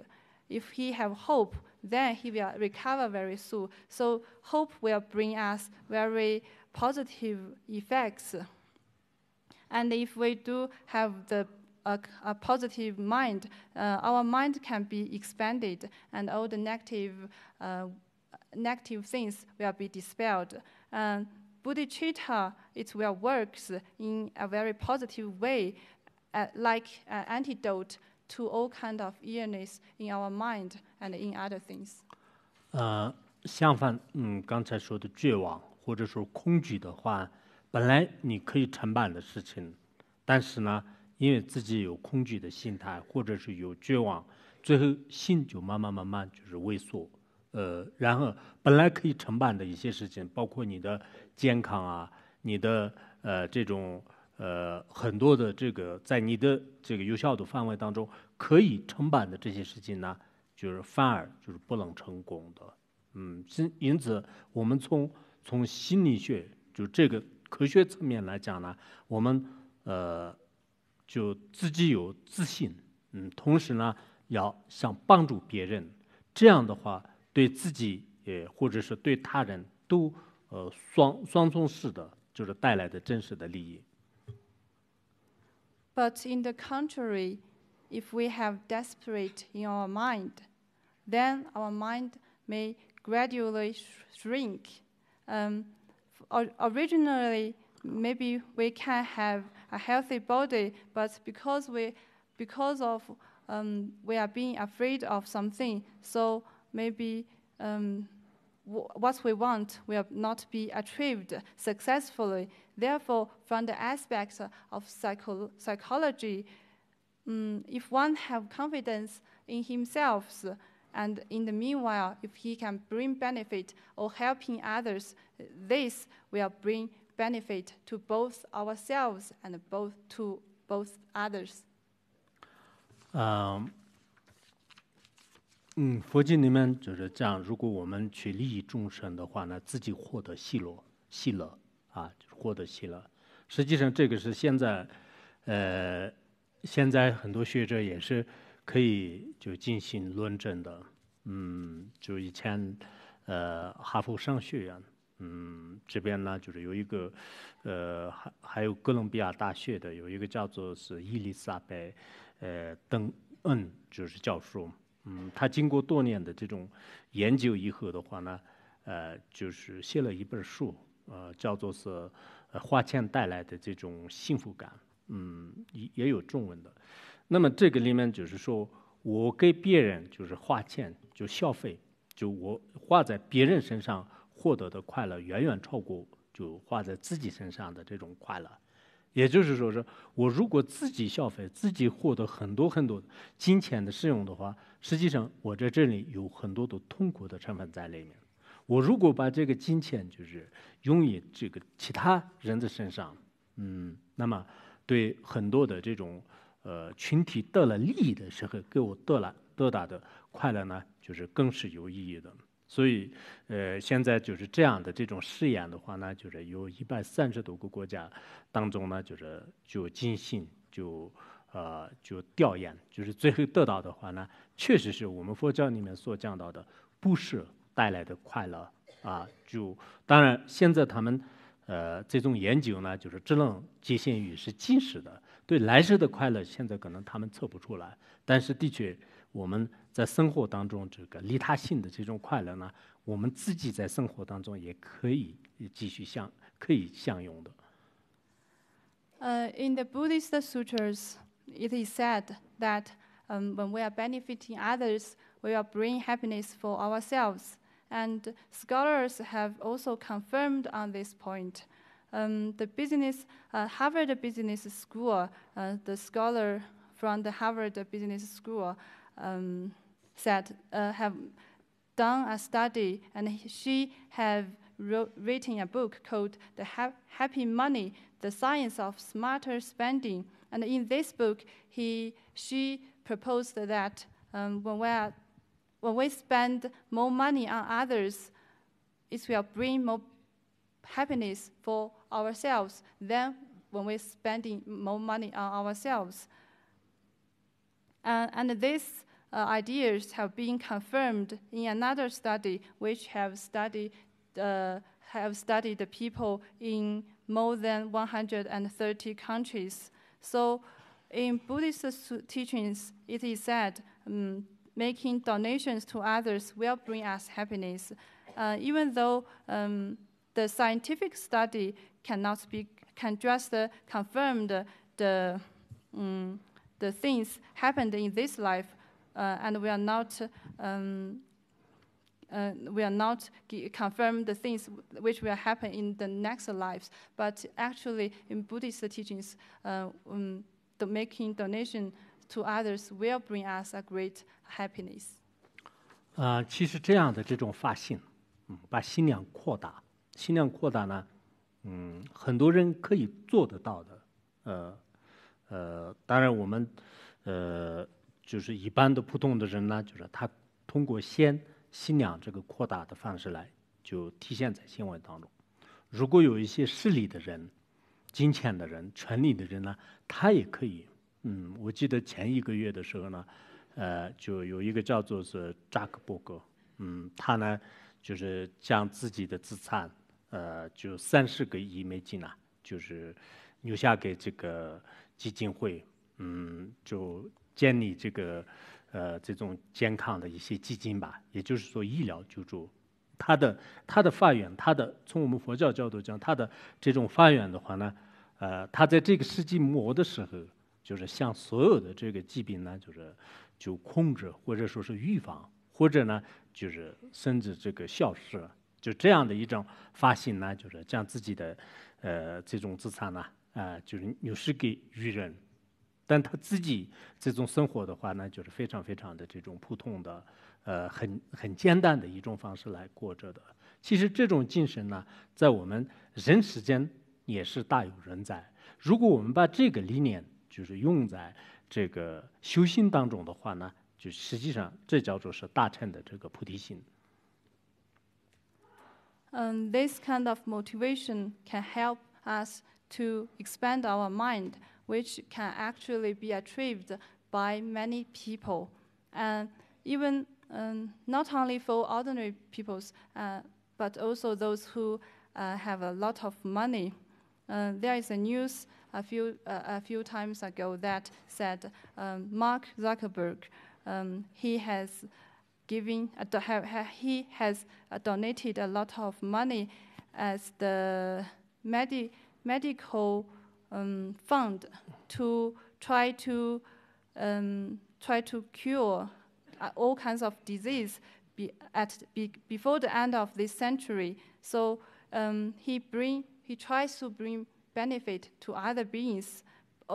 if he have hope, then he will recover very soon. So hope will bring us very positive effects. And if we do have the a, a positive mind, uh, our mind can be expanded, and all the negative, uh, negative things will be dispelled. Um, uh, bodhicitta, it will works in a very positive way, like an antidote to all kind of illness in our mind and in other things. 呃，相反，嗯，刚才说的绝望或者说恐惧的话，本来你可以承办的事情，但是呢，因为自己有恐惧的心态，或者是有绝望，最后心就慢慢慢慢就是萎缩，呃，然后本来可以承办的一些事情，包括你的健康啊，你的呃这种呃很多的这个在你的这个有效的范围当中可以承办的这些事情呢，就是反而就是不能成功的，嗯，因此我们从从心理学就这个科学层面来讲呢，我们呃。就自己有自信，嗯，同时呢，要想帮助别人，这样的话，对自己也或者是对他人都呃双双重式的，就是带来的真实的利益。But in the contrary, if we have desperate in our mind, then our mind may gradually shrink. Um, originally maybe we can have. a healthy body, but because we, because of um, we are being afraid of something, so maybe um, what we want will not be achieved successfully. Therefore, from the aspect of psycho psychology, um, if one have confidence in himself, and in the meanwhile, if he can bring benefit or helping others, this will bring benefit to both ourselves and both to both others 嗯嗯佛经里面就是这样如果我们去利益众生的话呢自己获得喜乐喜乐啊就是获得喜乐实际上这个是现在呃现在很多学者也是可以就进行论证的嗯就以前呃哈佛商学院嗯，这边呢就是有一个，呃，还还有哥伦比亚大学的有一个叫做是伊丽莎白，呃，邓恩就是教授。嗯，他经过多年的这种研究以后的话呢，呃，就是写了一本书，呃，叫做是花钱带来的这种幸福感。嗯，也也有中文的。那么这个里面就是说我给别人就是花钱，就消费，就我花在别人身上。获得的快乐远远超过就花在自己身上的这种快乐，也就是说，是我如果自己消费、自己获得很多很多金钱的使用的话，实际上我在这里有很多的痛苦的成分在里面。我如果把这个金钱就是用于这个其他人的身上，嗯，那么对很多的这种呃群体得了利益的时候，给我得了多大的快乐呢？就是更是有意义的。所以，呃，现在就是这样的这种试验的话呢，就是有一百三十多个国家当中呢，就是就进行就呃就调研，就是最后得到的话呢，确实是我们佛教里面所讲到的，布施带来的快乐啊，就当然现在他们呃这种研究呢，就是只能局限于是近时的，对来世的快乐，现在可能他们测不出来，但是的确。in the Buddhist sutras, it is said that um, when we are benefiting others, we are bringing happiness for ourselves. And scholars have also confirmed on this point. Um, the business, uh, Harvard Business School, uh, the scholar from the Harvard Business School um, said, uh, have done a study, and she have wrote, written a book called The ha Happy Money, The Science of Smarter Spending. And in this book, he, she proposed that um, when, we are, when we spend more money on others, it will bring more happiness for ourselves than when we're spending more money on ourselves. Uh, and this uh, ideas have been confirmed in another study, which have studied uh, have studied the people in more than 130 countries. So, in Buddhist teachings, it is said um, making donations to others will bring us happiness, uh, even though um, the scientific study cannot be can just uh, confirm the the, um, the things happened in this life uh, and we are not um, uh, we are not confirm the things which will happen in the next lives, but actually in Buddhist teachings, uh, um, the making donation to others will bring us a great happiness. 呃，其实这样的这种发心，嗯，把心量扩大，心量扩大呢，嗯，很多人可以做得到的，呃，呃，当然我们，呃。Uh, uh, 就是一般的普通的人呢，就是他通过先吸量这个扩大的方式来，就体现在新闻当中。如果有一些势力的人、金钱的人、权力的人呢，他也可以。嗯，我记得前一个月的时候呢，呃，就有一个叫做是扎克伯格，嗯，他呢就是将自己的资产，呃，就三十个亿美金呢，就是留下给这个基金会，嗯，就。建立这个，呃，这种健康的一些基金吧，也就是说医疗救助。他的他的发源，他的从我们佛教角度讲，他的这种发源的话呢，呃，他在这个世纪末的时候，就是向所有的这个疾病呢，就是就控制或者说是预防，或者呢就是甚至这个消失，就这样的一种发心呢，就是将自己的，呃，这种资产呢，啊，就是流失给予人。但他自己这种生活的话呢，就是非常非常的这种普通的，呃，很很简单的一种方式来过着的。其实这种精神呢，在我们人世间也是大有人在。如果我们把这个理念就是用在这个修行当中的话呢，就实际上这叫做是大乘的这个菩提心。嗯，this kind of motivation can help us to expand our mind. which can actually be achieved by many people. And even um, not only for ordinary people, uh, but also those who uh, have a lot of money. Uh, there is a news a few, uh, a few times ago that said um, Mark Zuckerberg, um, he has giving, he has uh, donated a lot of money as the medi medical um, fund to try to um, try to cure uh, all kinds of disease be at be before the end of this century. So um, he bring he tries to bring benefit to other beings,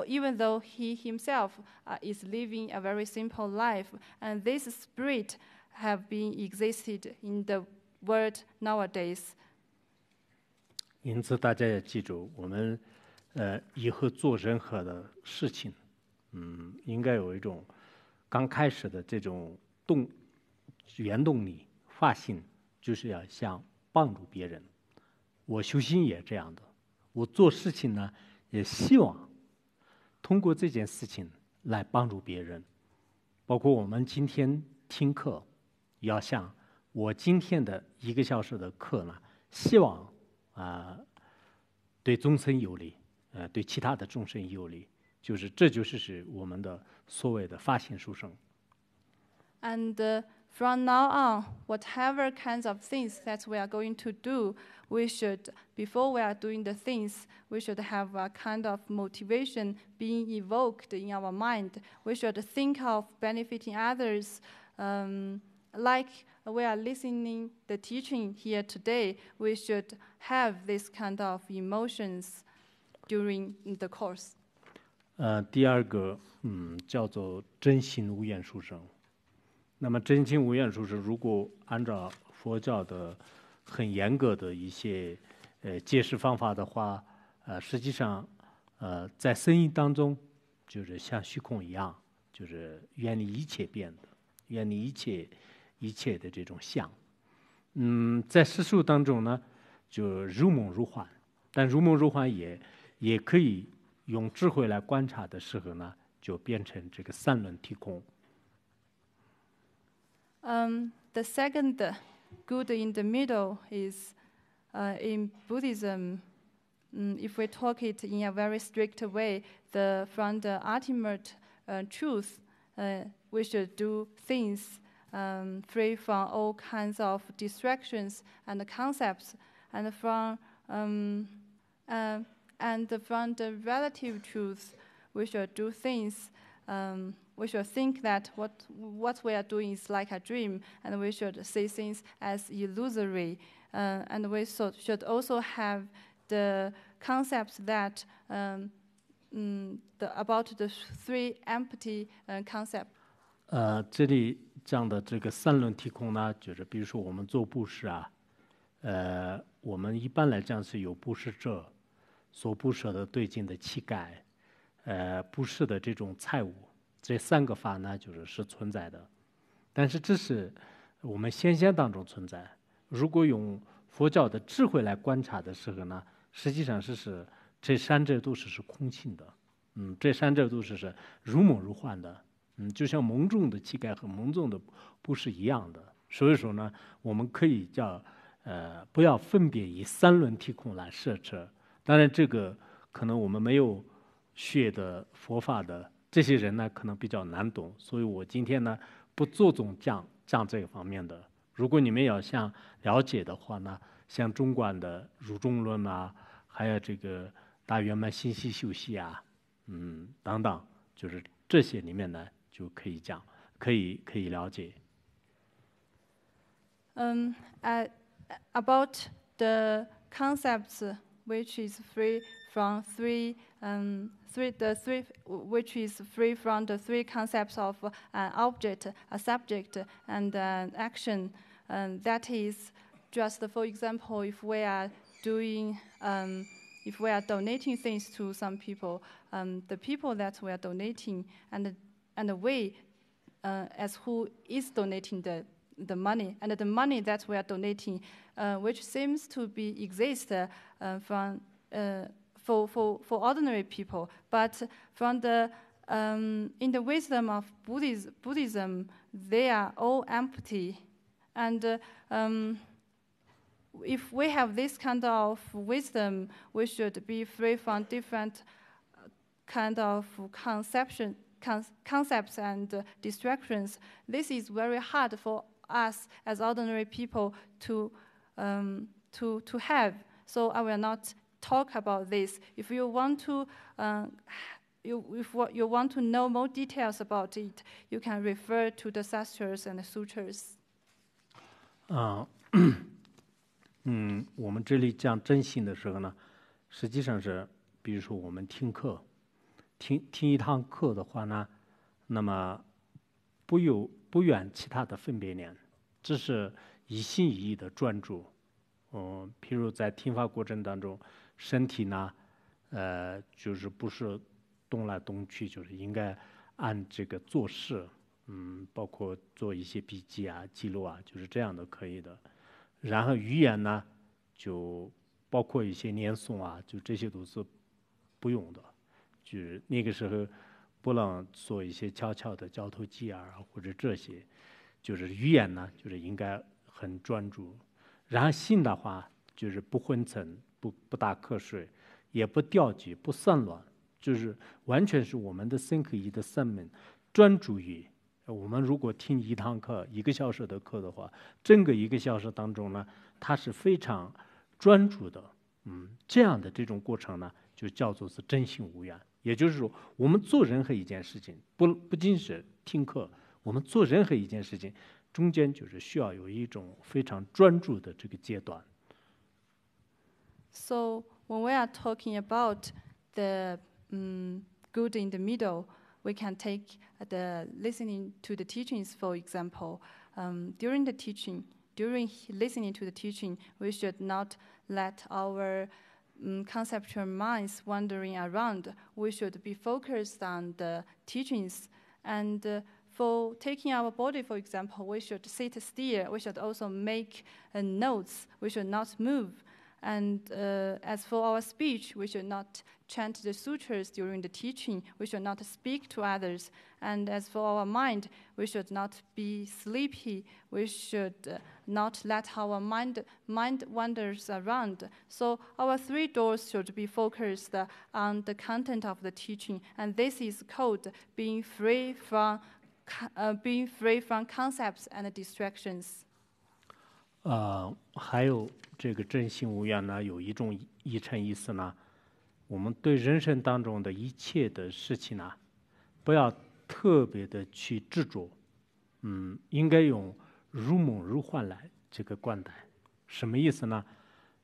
even though he himself uh, is living a very simple life. And this spirit have been existed in the world nowadays. 因此，大家要记住我们。呃，以后做任何的事情，嗯，应该有一种刚开始的这种动原动力，发心，就是要想帮助别人。我修心也这样的，我做事情呢，也希望通过这件事情来帮助别人。包括我们今天听课，要像我今天的一个小时的课呢，希望啊，对终身有利。And uh, from now on, whatever kinds of things that we are going to do, we should, before we are doing the things, we should have a kind of motivation being evoked in our mind. We should think of benefiting others, um, like we are listening the teaching here today. We should have this kind of emotions. during course the 呃，第二个，嗯，叫做真心无眼书生。那么，真心无眼书生，如果按照佛教的很严格的一些呃解释方法的话，呃，实际上，呃，在生意当中，就是像虚空一样，就是远离一切变的，远离一切一切的这种相。嗯，在世俗当中呢，就如梦如幻，但如梦如幻也。也可以用智慧来观察的时候呢，就变成这个三轮体空。Um, the second good in the middle is uh, in Buddhism. Um, if we talk it in a very strict way, the from the ultimate uh, truth, uh, we should do things um, free from all kinds of distractions and concepts, and from um, uh, and from the relative truths, we should do things. Um, we should think that what, what we are doing is like a dream, and we should see things as illusory. Uh, and we so, should also have the concept that um, mm, the, about the three empty uh, concept. Uh, 所不舍的对镜的气概，呃，不适的这种财物，这三个法呢，就是是存在的。但是这是我们先贤当中存在。如果用佛教的智慧来观察的时候呢，实际上是是这三者都是是空性的。嗯，这三者都是是如梦如幻的。嗯，就像梦中的气概和梦中的不是一样的。所以说呢，我们可以叫呃，不要分别以三轮体空来设置。当然，这个可能我们没有学的佛法的这些人呢，可能比较难懂。所以我今天呢，不做总讲讲这个方面的。如果你们要想了解的话呢，像中观的如中论啊，还有这个大圆满信息修习啊，嗯，等等，就是这些里面呢，就可以讲，可以可以了解。嗯呃 about the concepts. which is free from three, um, three, the three, which is free from the three concepts of an uh, object, a subject, and an uh, action. And um, that is just, for example, if we are doing, um, if we are donating things to some people, um, the people that we are donating and and we, uh, as who is donating the the money, and the money that we are donating, uh, which seems to be exist uh, from uh, for, for, for ordinary people, but from the um, in the wisdom of Buddhis Buddhism, they are all empty, and um, if we have this kind of wisdom, we should be free from different kind of conception, con concepts and uh, distractions. This is very hard for us as ordinary people to, um, to, to have. So I will not talk about this. If you want to, uh, you, if you want to know more details about it, you can refer to the sastras and the sutras. 啊，嗯，我们这里讲真心的时候呢，实际上是，比如说我们听课，听听一堂课的话呢，那么不由 uh, 不远其他的分别念，这是一心一意的专注。嗯，譬如在听法过程当中，身体呢，呃，就是不是动来动去，就是应该按这个做事，嗯，包括做一些笔记啊、记录啊，就是这样的可以的。然后语言呢，就包括一些念诵啊，就这些都是不用的，就是那个时候。不能做一些悄悄的交头接耳或者这些，就是语言呢，就是应该很专注。然后心的话，就是不昏沉，不不打瞌睡，也不掉举，不散乱，就是完全是我们的心可一的上 n 专注于。我们如果听一堂课，一个小时的课的话，整个一个小时当中呢，他是非常专注的。嗯，这样的这种过程呢，就叫做是真心无缘。也就是说，我们做任何一件事情，不不仅是听课，我们做任何一件事情，中间就是需要有一种非常专注的这个阶段。So when we are talking about the um good in the middle, we can take the listening to the teachings for example. Um during the teaching, during listening to the teaching, we should not let our um, mm, conceptual minds wandering around. We should be focused on the teachings. And uh, for taking our body, for example, we should sit still. We should also make uh, notes. We should not move. And uh, as for our speech, we should not chant the sutras during the teaching. We should not speak to others. And as for our mind, we should not be sleepy. We should uh, not let our mind, mind wanders around. So our three doors should be focused on the content of the teaching. And this is called being free from, uh, being free from concepts and distractions. 呃，还有这个真心无怨呢，有一种一层意思呢。我们对人生当中的一切的事情呢，不要特别的去执着，嗯，应该用如梦如幻来这个观待。什么意思呢？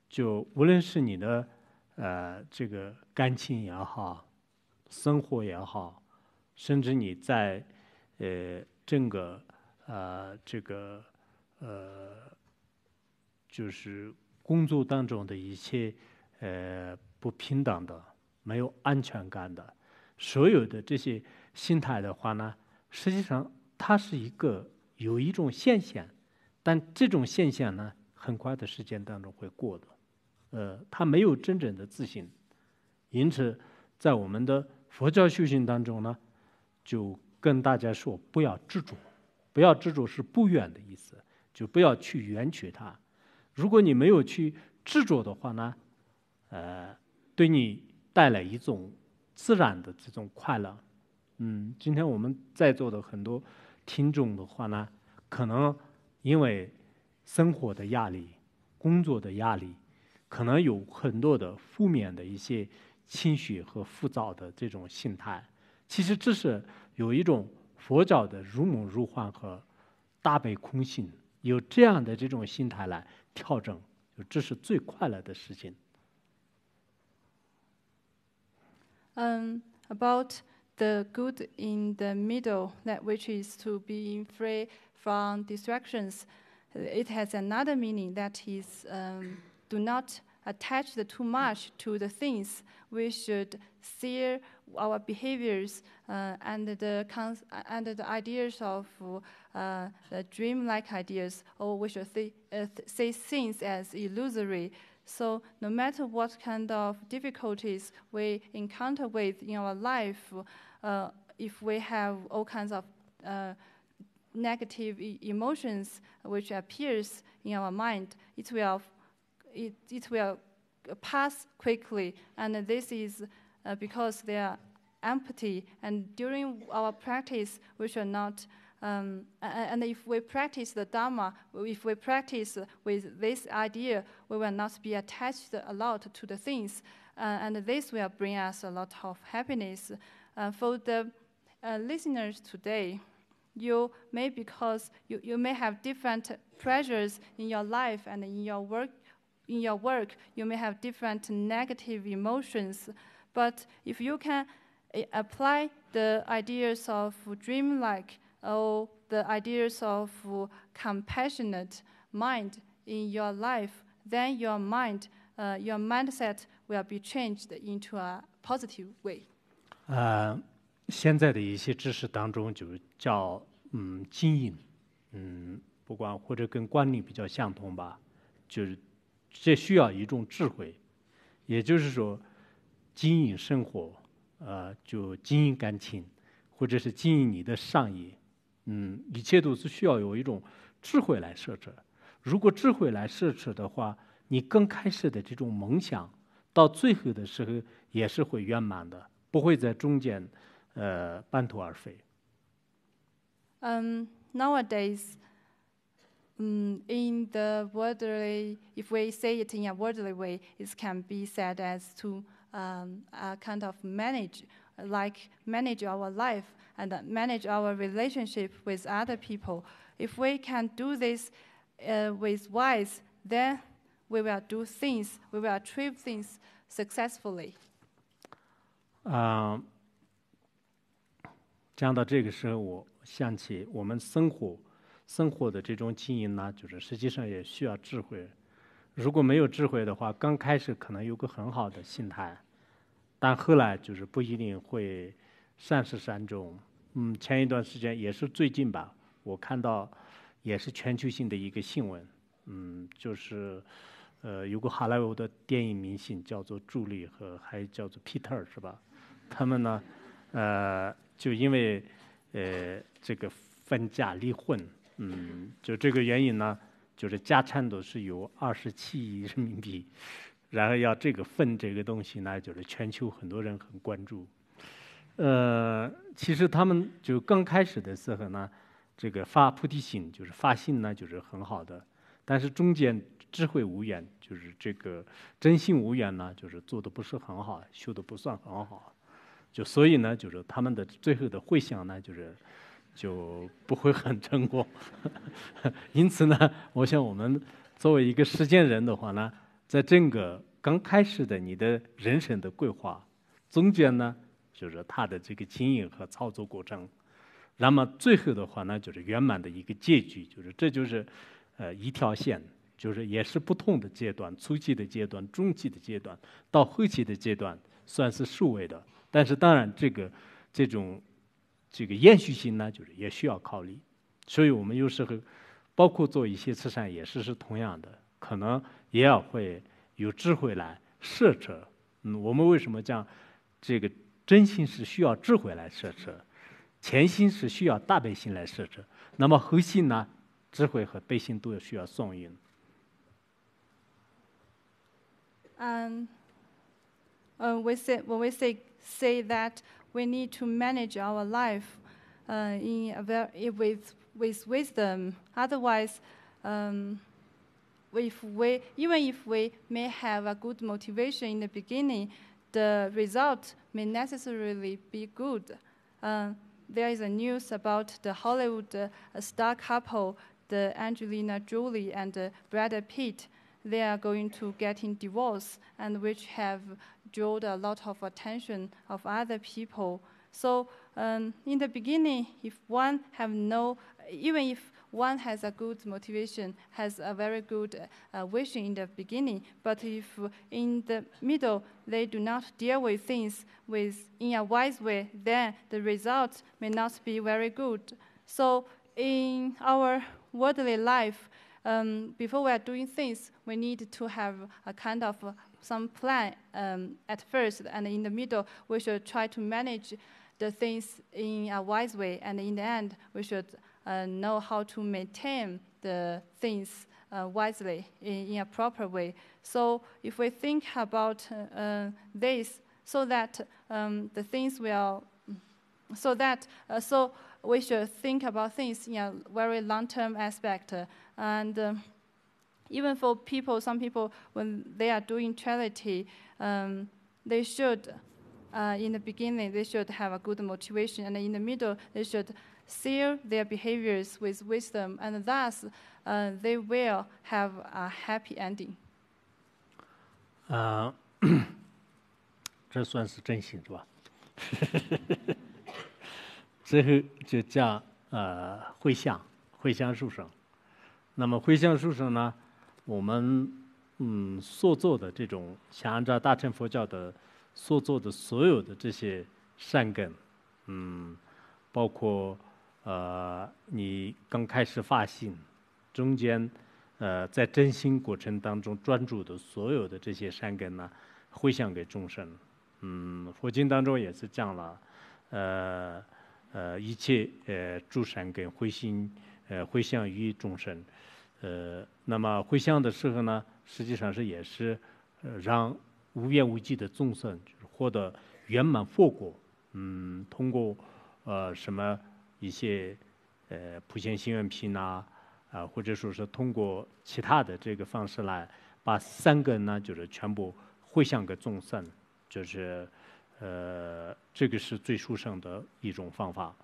就无论是你的呃这个感情也好，生活也好，甚至你在呃整个啊这个呃。就是工作当中的一切，呃，不平等的、没有安全感的，所有的这些心态的话呢，实际上它是一个有一种现象，但这种现象呢，很快的时间当中会过的，呃，他没有真正的自信，因此，在我们的佛教修行当中呢，就跟大家说不要执着，不要执着是不远的意思，就不要去远取它。如果你没有去执着的话呢，呃，对你带来一种自然的这种快乐。嗯，今天我们在座的很多听众的话呢，可能因为生活的压力、工作的压力，可能有很多的负面的一些情绪和浮躁的这种心态。其实这是有一种佛教的如梦如幻和大悲空性，有这样的这种心态来。调整，这是最快乐的事情。Um, about the good in the middle, that which is to be free from distractions, it has another meaning that is um, do not attached too much to the things. We should see our behaviors uh, and, the cons- and the ideas of uh, the dreamlike ideas, or we should see, uh, th- see things as illusory. So no matter what kind of difficulties we encounter with in our life, uh, if we have all kinds of uh, negative e- emotions which appears in our mind, it will it, it will pass quickly. And this is uh, because they are empty. And during our practice, we should not. Um, and if we practice the Dharma, if we practice with this idea, we will not be attached a lot to the things. Uh, and this will bring us a lot of happiness. Uh, for the uh, listeners today, you may because you, you may have different pressures in your life and in your work in your work, you may have different negative emotions. But if you can eh, apply the ideas of dreamlike or the ideas of compassionate mind in your life, then your mind, uh, your mindset will be changed into a positive way. 呃，现在的一些知识当中，就是叫嗯经营，嗯，不管或者跟管理比较相同吧，就是这需要一种智慧，也就是说，经营生活，呃，就经营感情，或者是经营你的上瘾，嗯，一切都是需要有一种智慧来设置。如果智慧来设置的话，你刚开始的这种梦想，到最后的时候也是会圆满的，不会在中间，呃，半途而废。嗯，nowadays. um, in the worldly, if we say it in a worldly way, it can be said as to um, kind of manage, like manage our life and manage our relationship with other people. If we can do this uh, with wise, then we will do things, we will achieve things successfully. 啊、uh,，讲到这个时候，我想起我们生活。生活的这种经营呢，就是实际上也需要智慧。如果没有智慧的话，刚开始可能有个很好的心态，但后来就是不一定会善始善终。嗯，前一段时间也是最近吧，我看到也是全球性的一个新闻。嗯，就是呃有个好莱坞的电影明星，叫做朱莉和还叫做皮特 r 是吧？他们呢，呃，就因为呃这个分家离婚。嗯，就这个原因呢，就是加餐度是有二十七亿人民币，然后要这个份这个东西呢，就是全球很多人很关注。呃，其实他们就刚开始的时候呢，这个发菩提心，就是发心呢，就是很好的，但是中间智慧无缘，就是这个真心无缘呢，就是做的不是很好，修的不算很好，就所以呢，就是他们的最后的回想呢，就是。就不会很成功。因此呢，我想我们作为一个实践人的话呢，在这个刚开始的你的人生的规划，中间呢，就是他的这个经营和操作过程，那么最后的话呢，就是圆满的一个结局，就是这就是，呃，一条线，就是也是不同的阶段，初期的阶段，中期的阶段，到后期的阶段算是数位的，但是当然这个这种。这个延续性呢，就是也需要考虑，所以我们有时候，包括做一些慈善，也是是同样的，可能也要会有智慧来设置。嗯，我们为什么讲这个真心是需要智慧来设置，潜心是需要大悲心来设置，那么核心呢，智慧和悲心都要需要送运。嗯，嗯，we say，we say，say that。we need to manage our life uh, in very, with, with wisdom. Otherwise, um, if we, even if we may have a good motivation in the beginning, the result may necessarily be good. Uh, there is a news about the Hollywood uh, star couple, the Angelina Jolie and uh, Brad Pitt. They are going to get in divorce, and which have Draw a lot of attention of other people. So um, in the beginning, if one have no, even if one has a good motivation, has a very good uh, vision in the beginning, but if in the middle they do not deal with things with in a wise way, then the result may not be very good. So in our worldly life, um, before we are doing things, we need to have a kind of some plan um, at first, and in the middle, we should try to manage the things in a wise way, and in the end, we should uh, know how to maintain the things uh, wisely in, in, a proper way. So if we think about uh, uh this, so that um, the things will, so that uh, so we should think about things in a very long-term aspect uh, and. Um, even for people, some people, when they are doing charity, um, they should, uh, in the beginning, they should have a good motivation, and in the middle, they should seal their behaviors with wisdom, and thus uh, they will have a happy ending. 啊、呃，这算是真心是吧？最后就讲呃回向，回向书生。那么回向书生呢，uh, 我们嗯所做的这种，想按照大乘佛教的所做的所有的这些善根，嗯，包括呃你刚开始发心，中间呃在真心过程当中专注的所有的这些善根呢，回向给众生。嗯，佛经当中也是讲了，呃呃一切呃诸善根回心呃回向于众生。呃，那么回向的时候呢，实际上是也是让无边无际的众生获得圆满佛果。嗯，通过呃什么一些呃普贤心愿品呐，啊，或者说是通过其他的这个方式来把三个呢，就是全部回向给众生，就是呃这个是最殊胜的一种方法。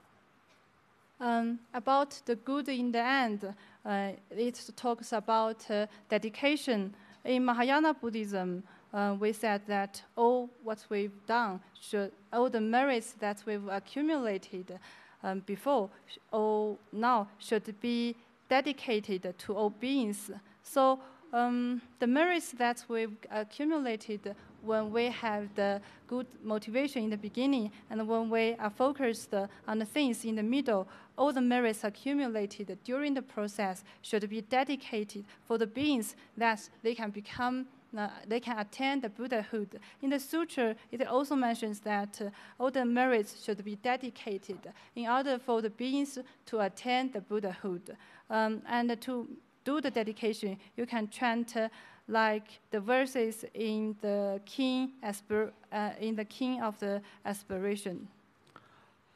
Um, about the good in the end, uh, it talks about uh, dedication. In Mahayana Buddhism, uh, we said that all what we've done, should, all the merits that we've accumulated um, before, all now should be dedicated to all beings. So um, the merits that we've accumulated when we have the good motivation in the beginning and when we are focused on the things in the middle all the merits accumulated during the process should be dedicated for the beings that they can become uh, they can attain the Buddhahood. In the sutra, it also mentions that uh, all the merits should be dedicated in order for the beings to attain the Buddhahood. Um, and to do the dedication, you can chant uh, like the verses in the King, uh, in the King of the Aspiration.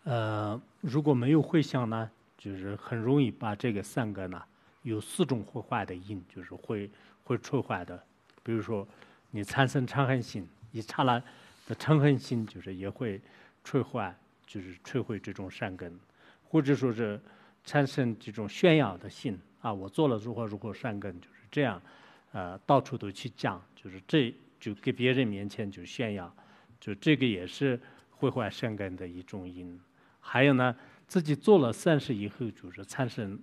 呃，如果没有回响呢，就是很容易把这个善根呢，有四种毁坏的因，就是会会摧毁的。比如说，你产生嗔恨心，一刹那的嗔恨心就是也会摧毁，就是摧毁这种善根。或者说是产生这种炫耀的心，啊，我做了如何如何善根，就是这样，呃，到处都去讲，就是这就给别人面前就炫耀，就这个也是毁坏善根的一种因。还有呢，自己做了善事以后，就是产生，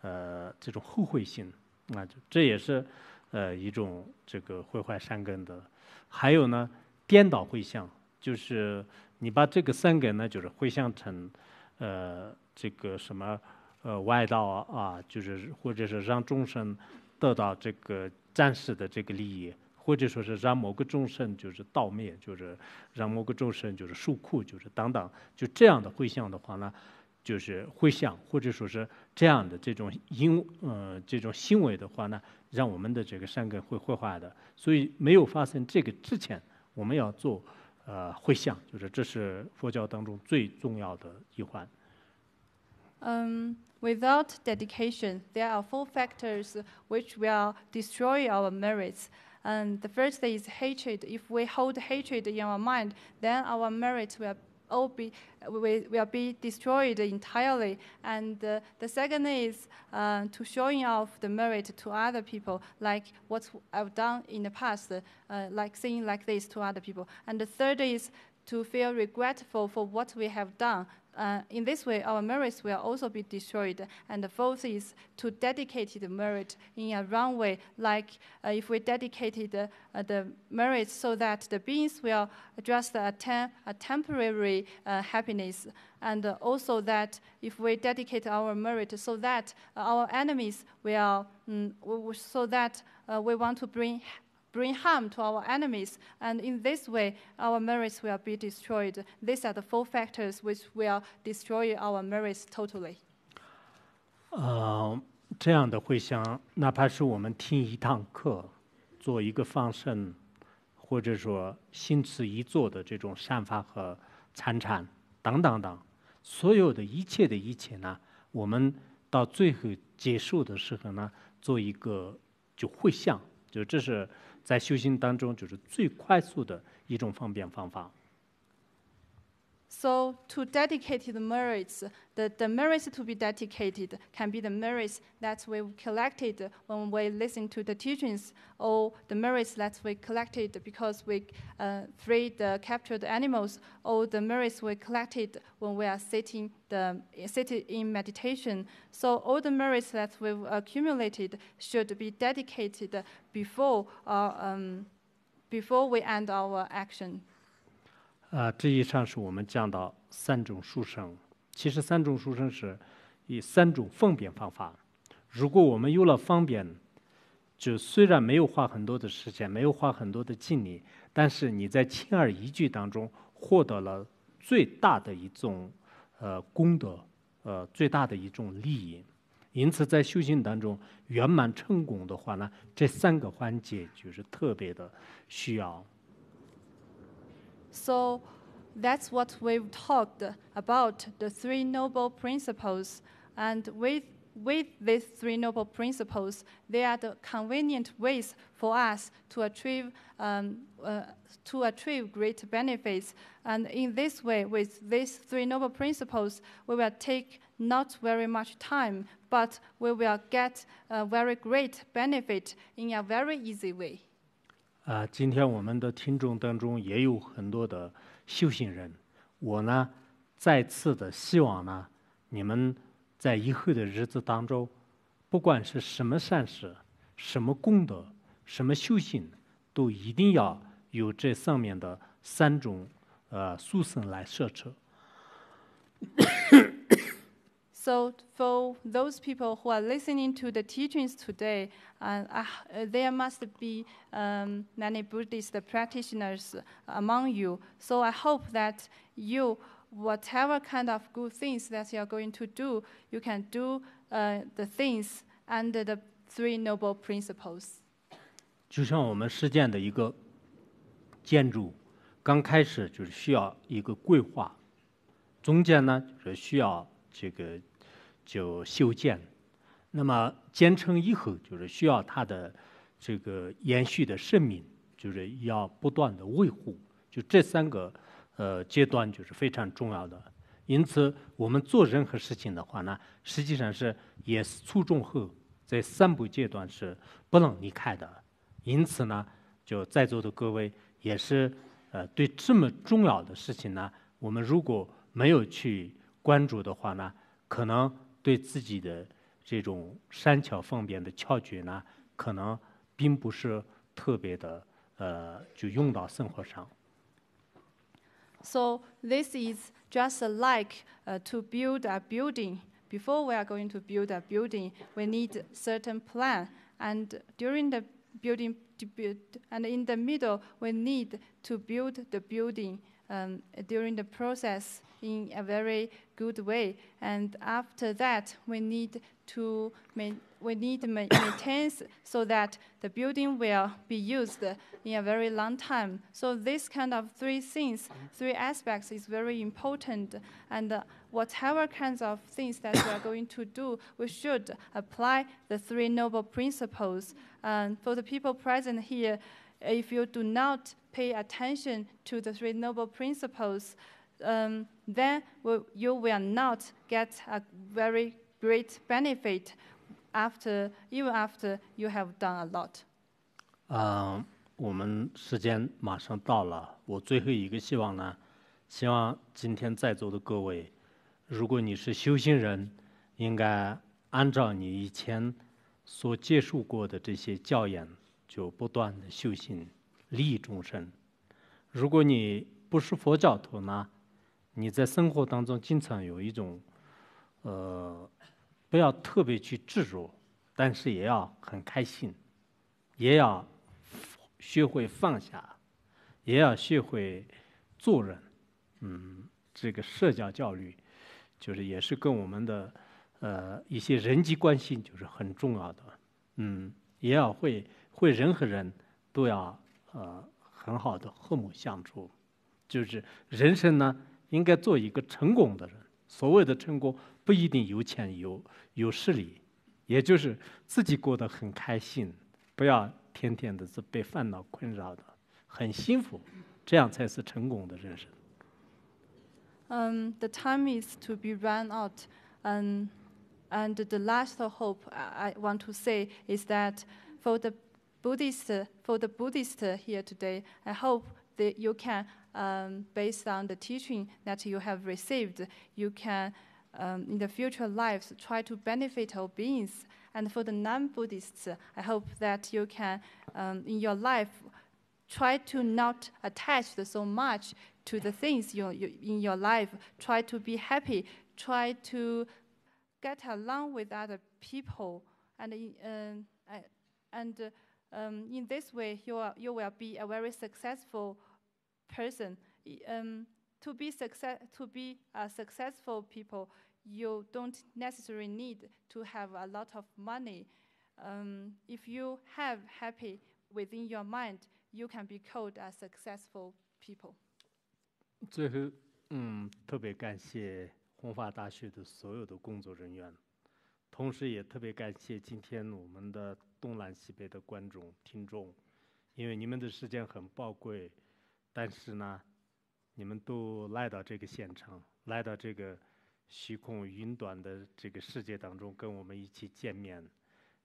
呃，这种后悔心，那就这也是，呃，一种这个毁坏善根的。还有呢，颠倒回向，就是你把这个善根呢，就是回向成，呃，这个什么，呃，外道啊，就是或者是让众生得到这个暂时的这个利益。或者说是让某个众生就是道灭，就是让某个众生就是受苦，就是等等，就这样的会相的话呢，就是会相，或者说是这样的这种因，呃，这种行为的话呢，让我们的这个善根会坏坏的。所以没有发生这个之前，我们要做呃会相，就是这是佛教当中最重要的一环。嗯，without dedication, there are four factors which will destroy our merits. And the first is hatred. If we hold hatred in our mind, then our merit will all be will be destroyed entirely. And uh, the second is uh, to showing off the merit to other people, like what I've done in the past, uh, like saying like this to other people. And the third is to feel regretful for what we have done uh, in this way, our merits will also be destroyed. And the fourth is to dedicate the merit in a wrong way, like uh, if we dedicated uh, the merits so that the beings will just a temporary uh, happiness, and also that if we dedicate our merit so that our enemies will, mm, so that uh, we want to bring bring harm to our enemies, and in this way, our merits will be destroyed. These are the four factors which will destroy our merits totally. 呃，这样的会像哪怕是我们听一堂课，做一个放生，或者说心持一坐的这种散法和参禅等等等，所有的一切的一切呢，我们到最后结束的时候呢，做一个就会相，就这是。在修行当中，就是最快速的一种方便方法。So to dedicated merits, the, the merits to be dedicated can be the merits that we collected when we listen to the teachings or the merits that we collected because we uh, freed the captured animals or the merits we collected when we are sitting, the, sitting in meditation. So all the merits that we've accumulated should be dedicated before, uh, um, before we end our action. 啊，这以上是我们讲到三种书生。其实三种书生是以三种方便方法。如果我们有了方便，就虽然没有花很多的时间，没有花很多的精力，但是你在轻而易举当中获得了最大的一种呃功德，呃最大的一种利益。因此，在修行当中圆满成功的话呢，这三个环节就是特别的需要。So that's what we've talked about, the Three Noble Principles. And with, with these Three Noble Principles, they are the convenient ways for us to achieve, um, uh, to achieve great benefits. And in this way, with these Three Noble Principles, we will take not very much time, but we will get a very great benefit in a very easy way. 啊，今天我们的听众当中也有很多的修行人，我呢再次的希望呢，你们在以后的日子当中，不管是什么善事、什么功德、什么修行，都一定要有这上面的三种呃素生来摄持。So for those people who are listening to the teachings today, uh, uh, there must be um, many Buddhist practitioners among you. So I hope that you, whatever kind of good things that you are going to do, you can do uh, the things under the Three Noble Principles. 就像我们实践的一个建筑，刚开始就是需要一个规划，中间呢就是需要这个就修建，那么建成以后，就是需要它的这个延续的生命，就是要不断的维护。就这三个呃阶段，就是非常重要的。因此，我们做任何事情的话呢，实际上是也是初中后在三步阶段是不能离开的。因此呢，就在座的各位也是呃对这么重要的事情呢，我们如果没有去关注的话呢，可能。对自己的这种山巧方便的窍诀呢，可能并不是特别的，呃，就用到生活上。So this is just like, uh, to build a building. Before we are going to build a building, we need certain plan. And during the building, and in the middle, we need to build the building. Um, during the process. in a very good way. And after that, we need to ma- we need maintain so that the building will be used in a very long time. So this kind of three things, three aspects is very important. And uh, whatever kinds of things that we are going to do, we should apply the three noble principles. And for the people present here, if you do not pay attention to the three noble principles, Then you will not get a very great benefit after even after you have done a lot. 嗯，我们时间马上到了。我最后一个希望呢，希望今天在座的各位，如果你是修行人，应该按照你以前所接受过的这些教养，就不断的修行，利益众生。如果你不是佛教徒呢？你在生活当中经常有一种，呃，不要特别去执着，但是也要很开心，也要学会放下，也要学会做人。嗯，这个社交教育，就是也是跟我们的呃一些人际关系就是很重要的。嗯，也要会会人和人，都要呃很好的和睦相处，就是人生呢。应该做一个成功的人。所谓的成功，不一定有钱有有势力，也就是自己过得很开心，不要天天的是被烦恼困扰的，很幸福，这样才是成功的人生。嗯，The time is to be run out. And and the last hope I want to say is that for the Buddhist for the Buddhist here today, I hope that you can. um, based on the teaching that you have received, you can, um, in the future lives, try to benefit all beings. And for the non Buddhists, I hope that you can, um, in your life, try to not attach so much to the things you, you, in your life. Try to be happy. Try to get along with other people. And, uh, and uh, um, in this way, you, are, you will be a very successful person. Um, to be success to be a successful people, you don't necessarily need to have a lot of money. Um, if you have happy within your mind, you can be called a successful people. 最后，嗯，特别感谢弘法大学的所有的工作人员，同时也特别感谢今天我们的东南西北的观众听众，因为你们的时间很宝贵。但是呢，你们都来到这个现场，来到这个虚空云端的这个世界当中，跟我们一起见面。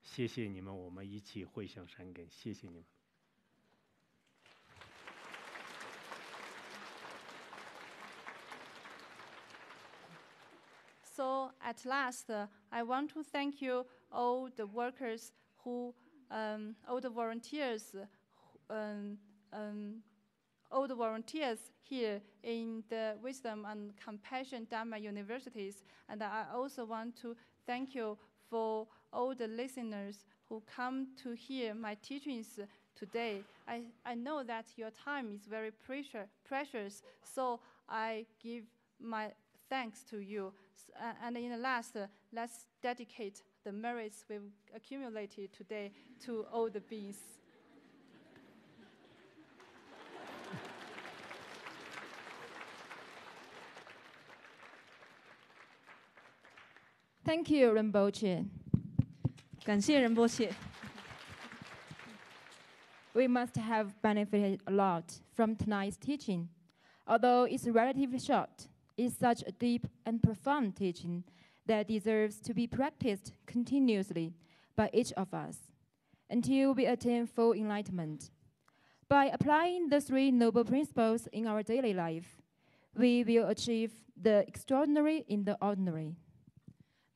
谢谢你们，我们一起回向山根。谢谢你们。So at last, I want to thank you all the workers who, um, all the volunteers, um, um. all the volunteers here in the Wisdom and Compassion Dharma universities. And I also want to thank you for all the listeners who come to hear my teachings today. I, I know that your time is very precious, so I give my thanks to you. Uh, and in the last, uh, let's dedicate the merits we've accumulated today to all the beings. Thank you, Rinpoche. 感谢仁波切。We must have benefited a lot from tonight's teaching. Although it's relatively short, it's such a deep and profound teaching that deserves to be practiced continuously by each of us until we attain full enlightenment. By applying the Three Noble Principles in our daily life, we will achieve the extraordinary in the ordinary.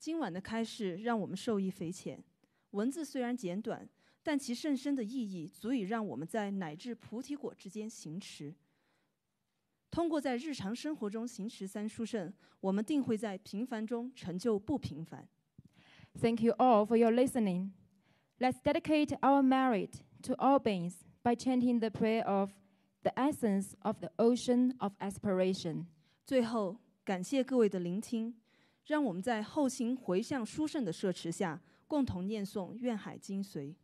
今晚的开示让我们受益匪浅，文字虽然简短，但其甚深的意义足以让我们在乃至菩提果之间行持。通过在日常生活中行持三殊胜，我们定会在平凡中成就不平凡。Thank you all for your listening. Let's dedicate our merit to all beings by chanting the prayer of the essence of the ocean of aspiration. 最后，感谢各位的聆听。让我们在后行回向殊胜的摄持下，共同念诵愿海精髓。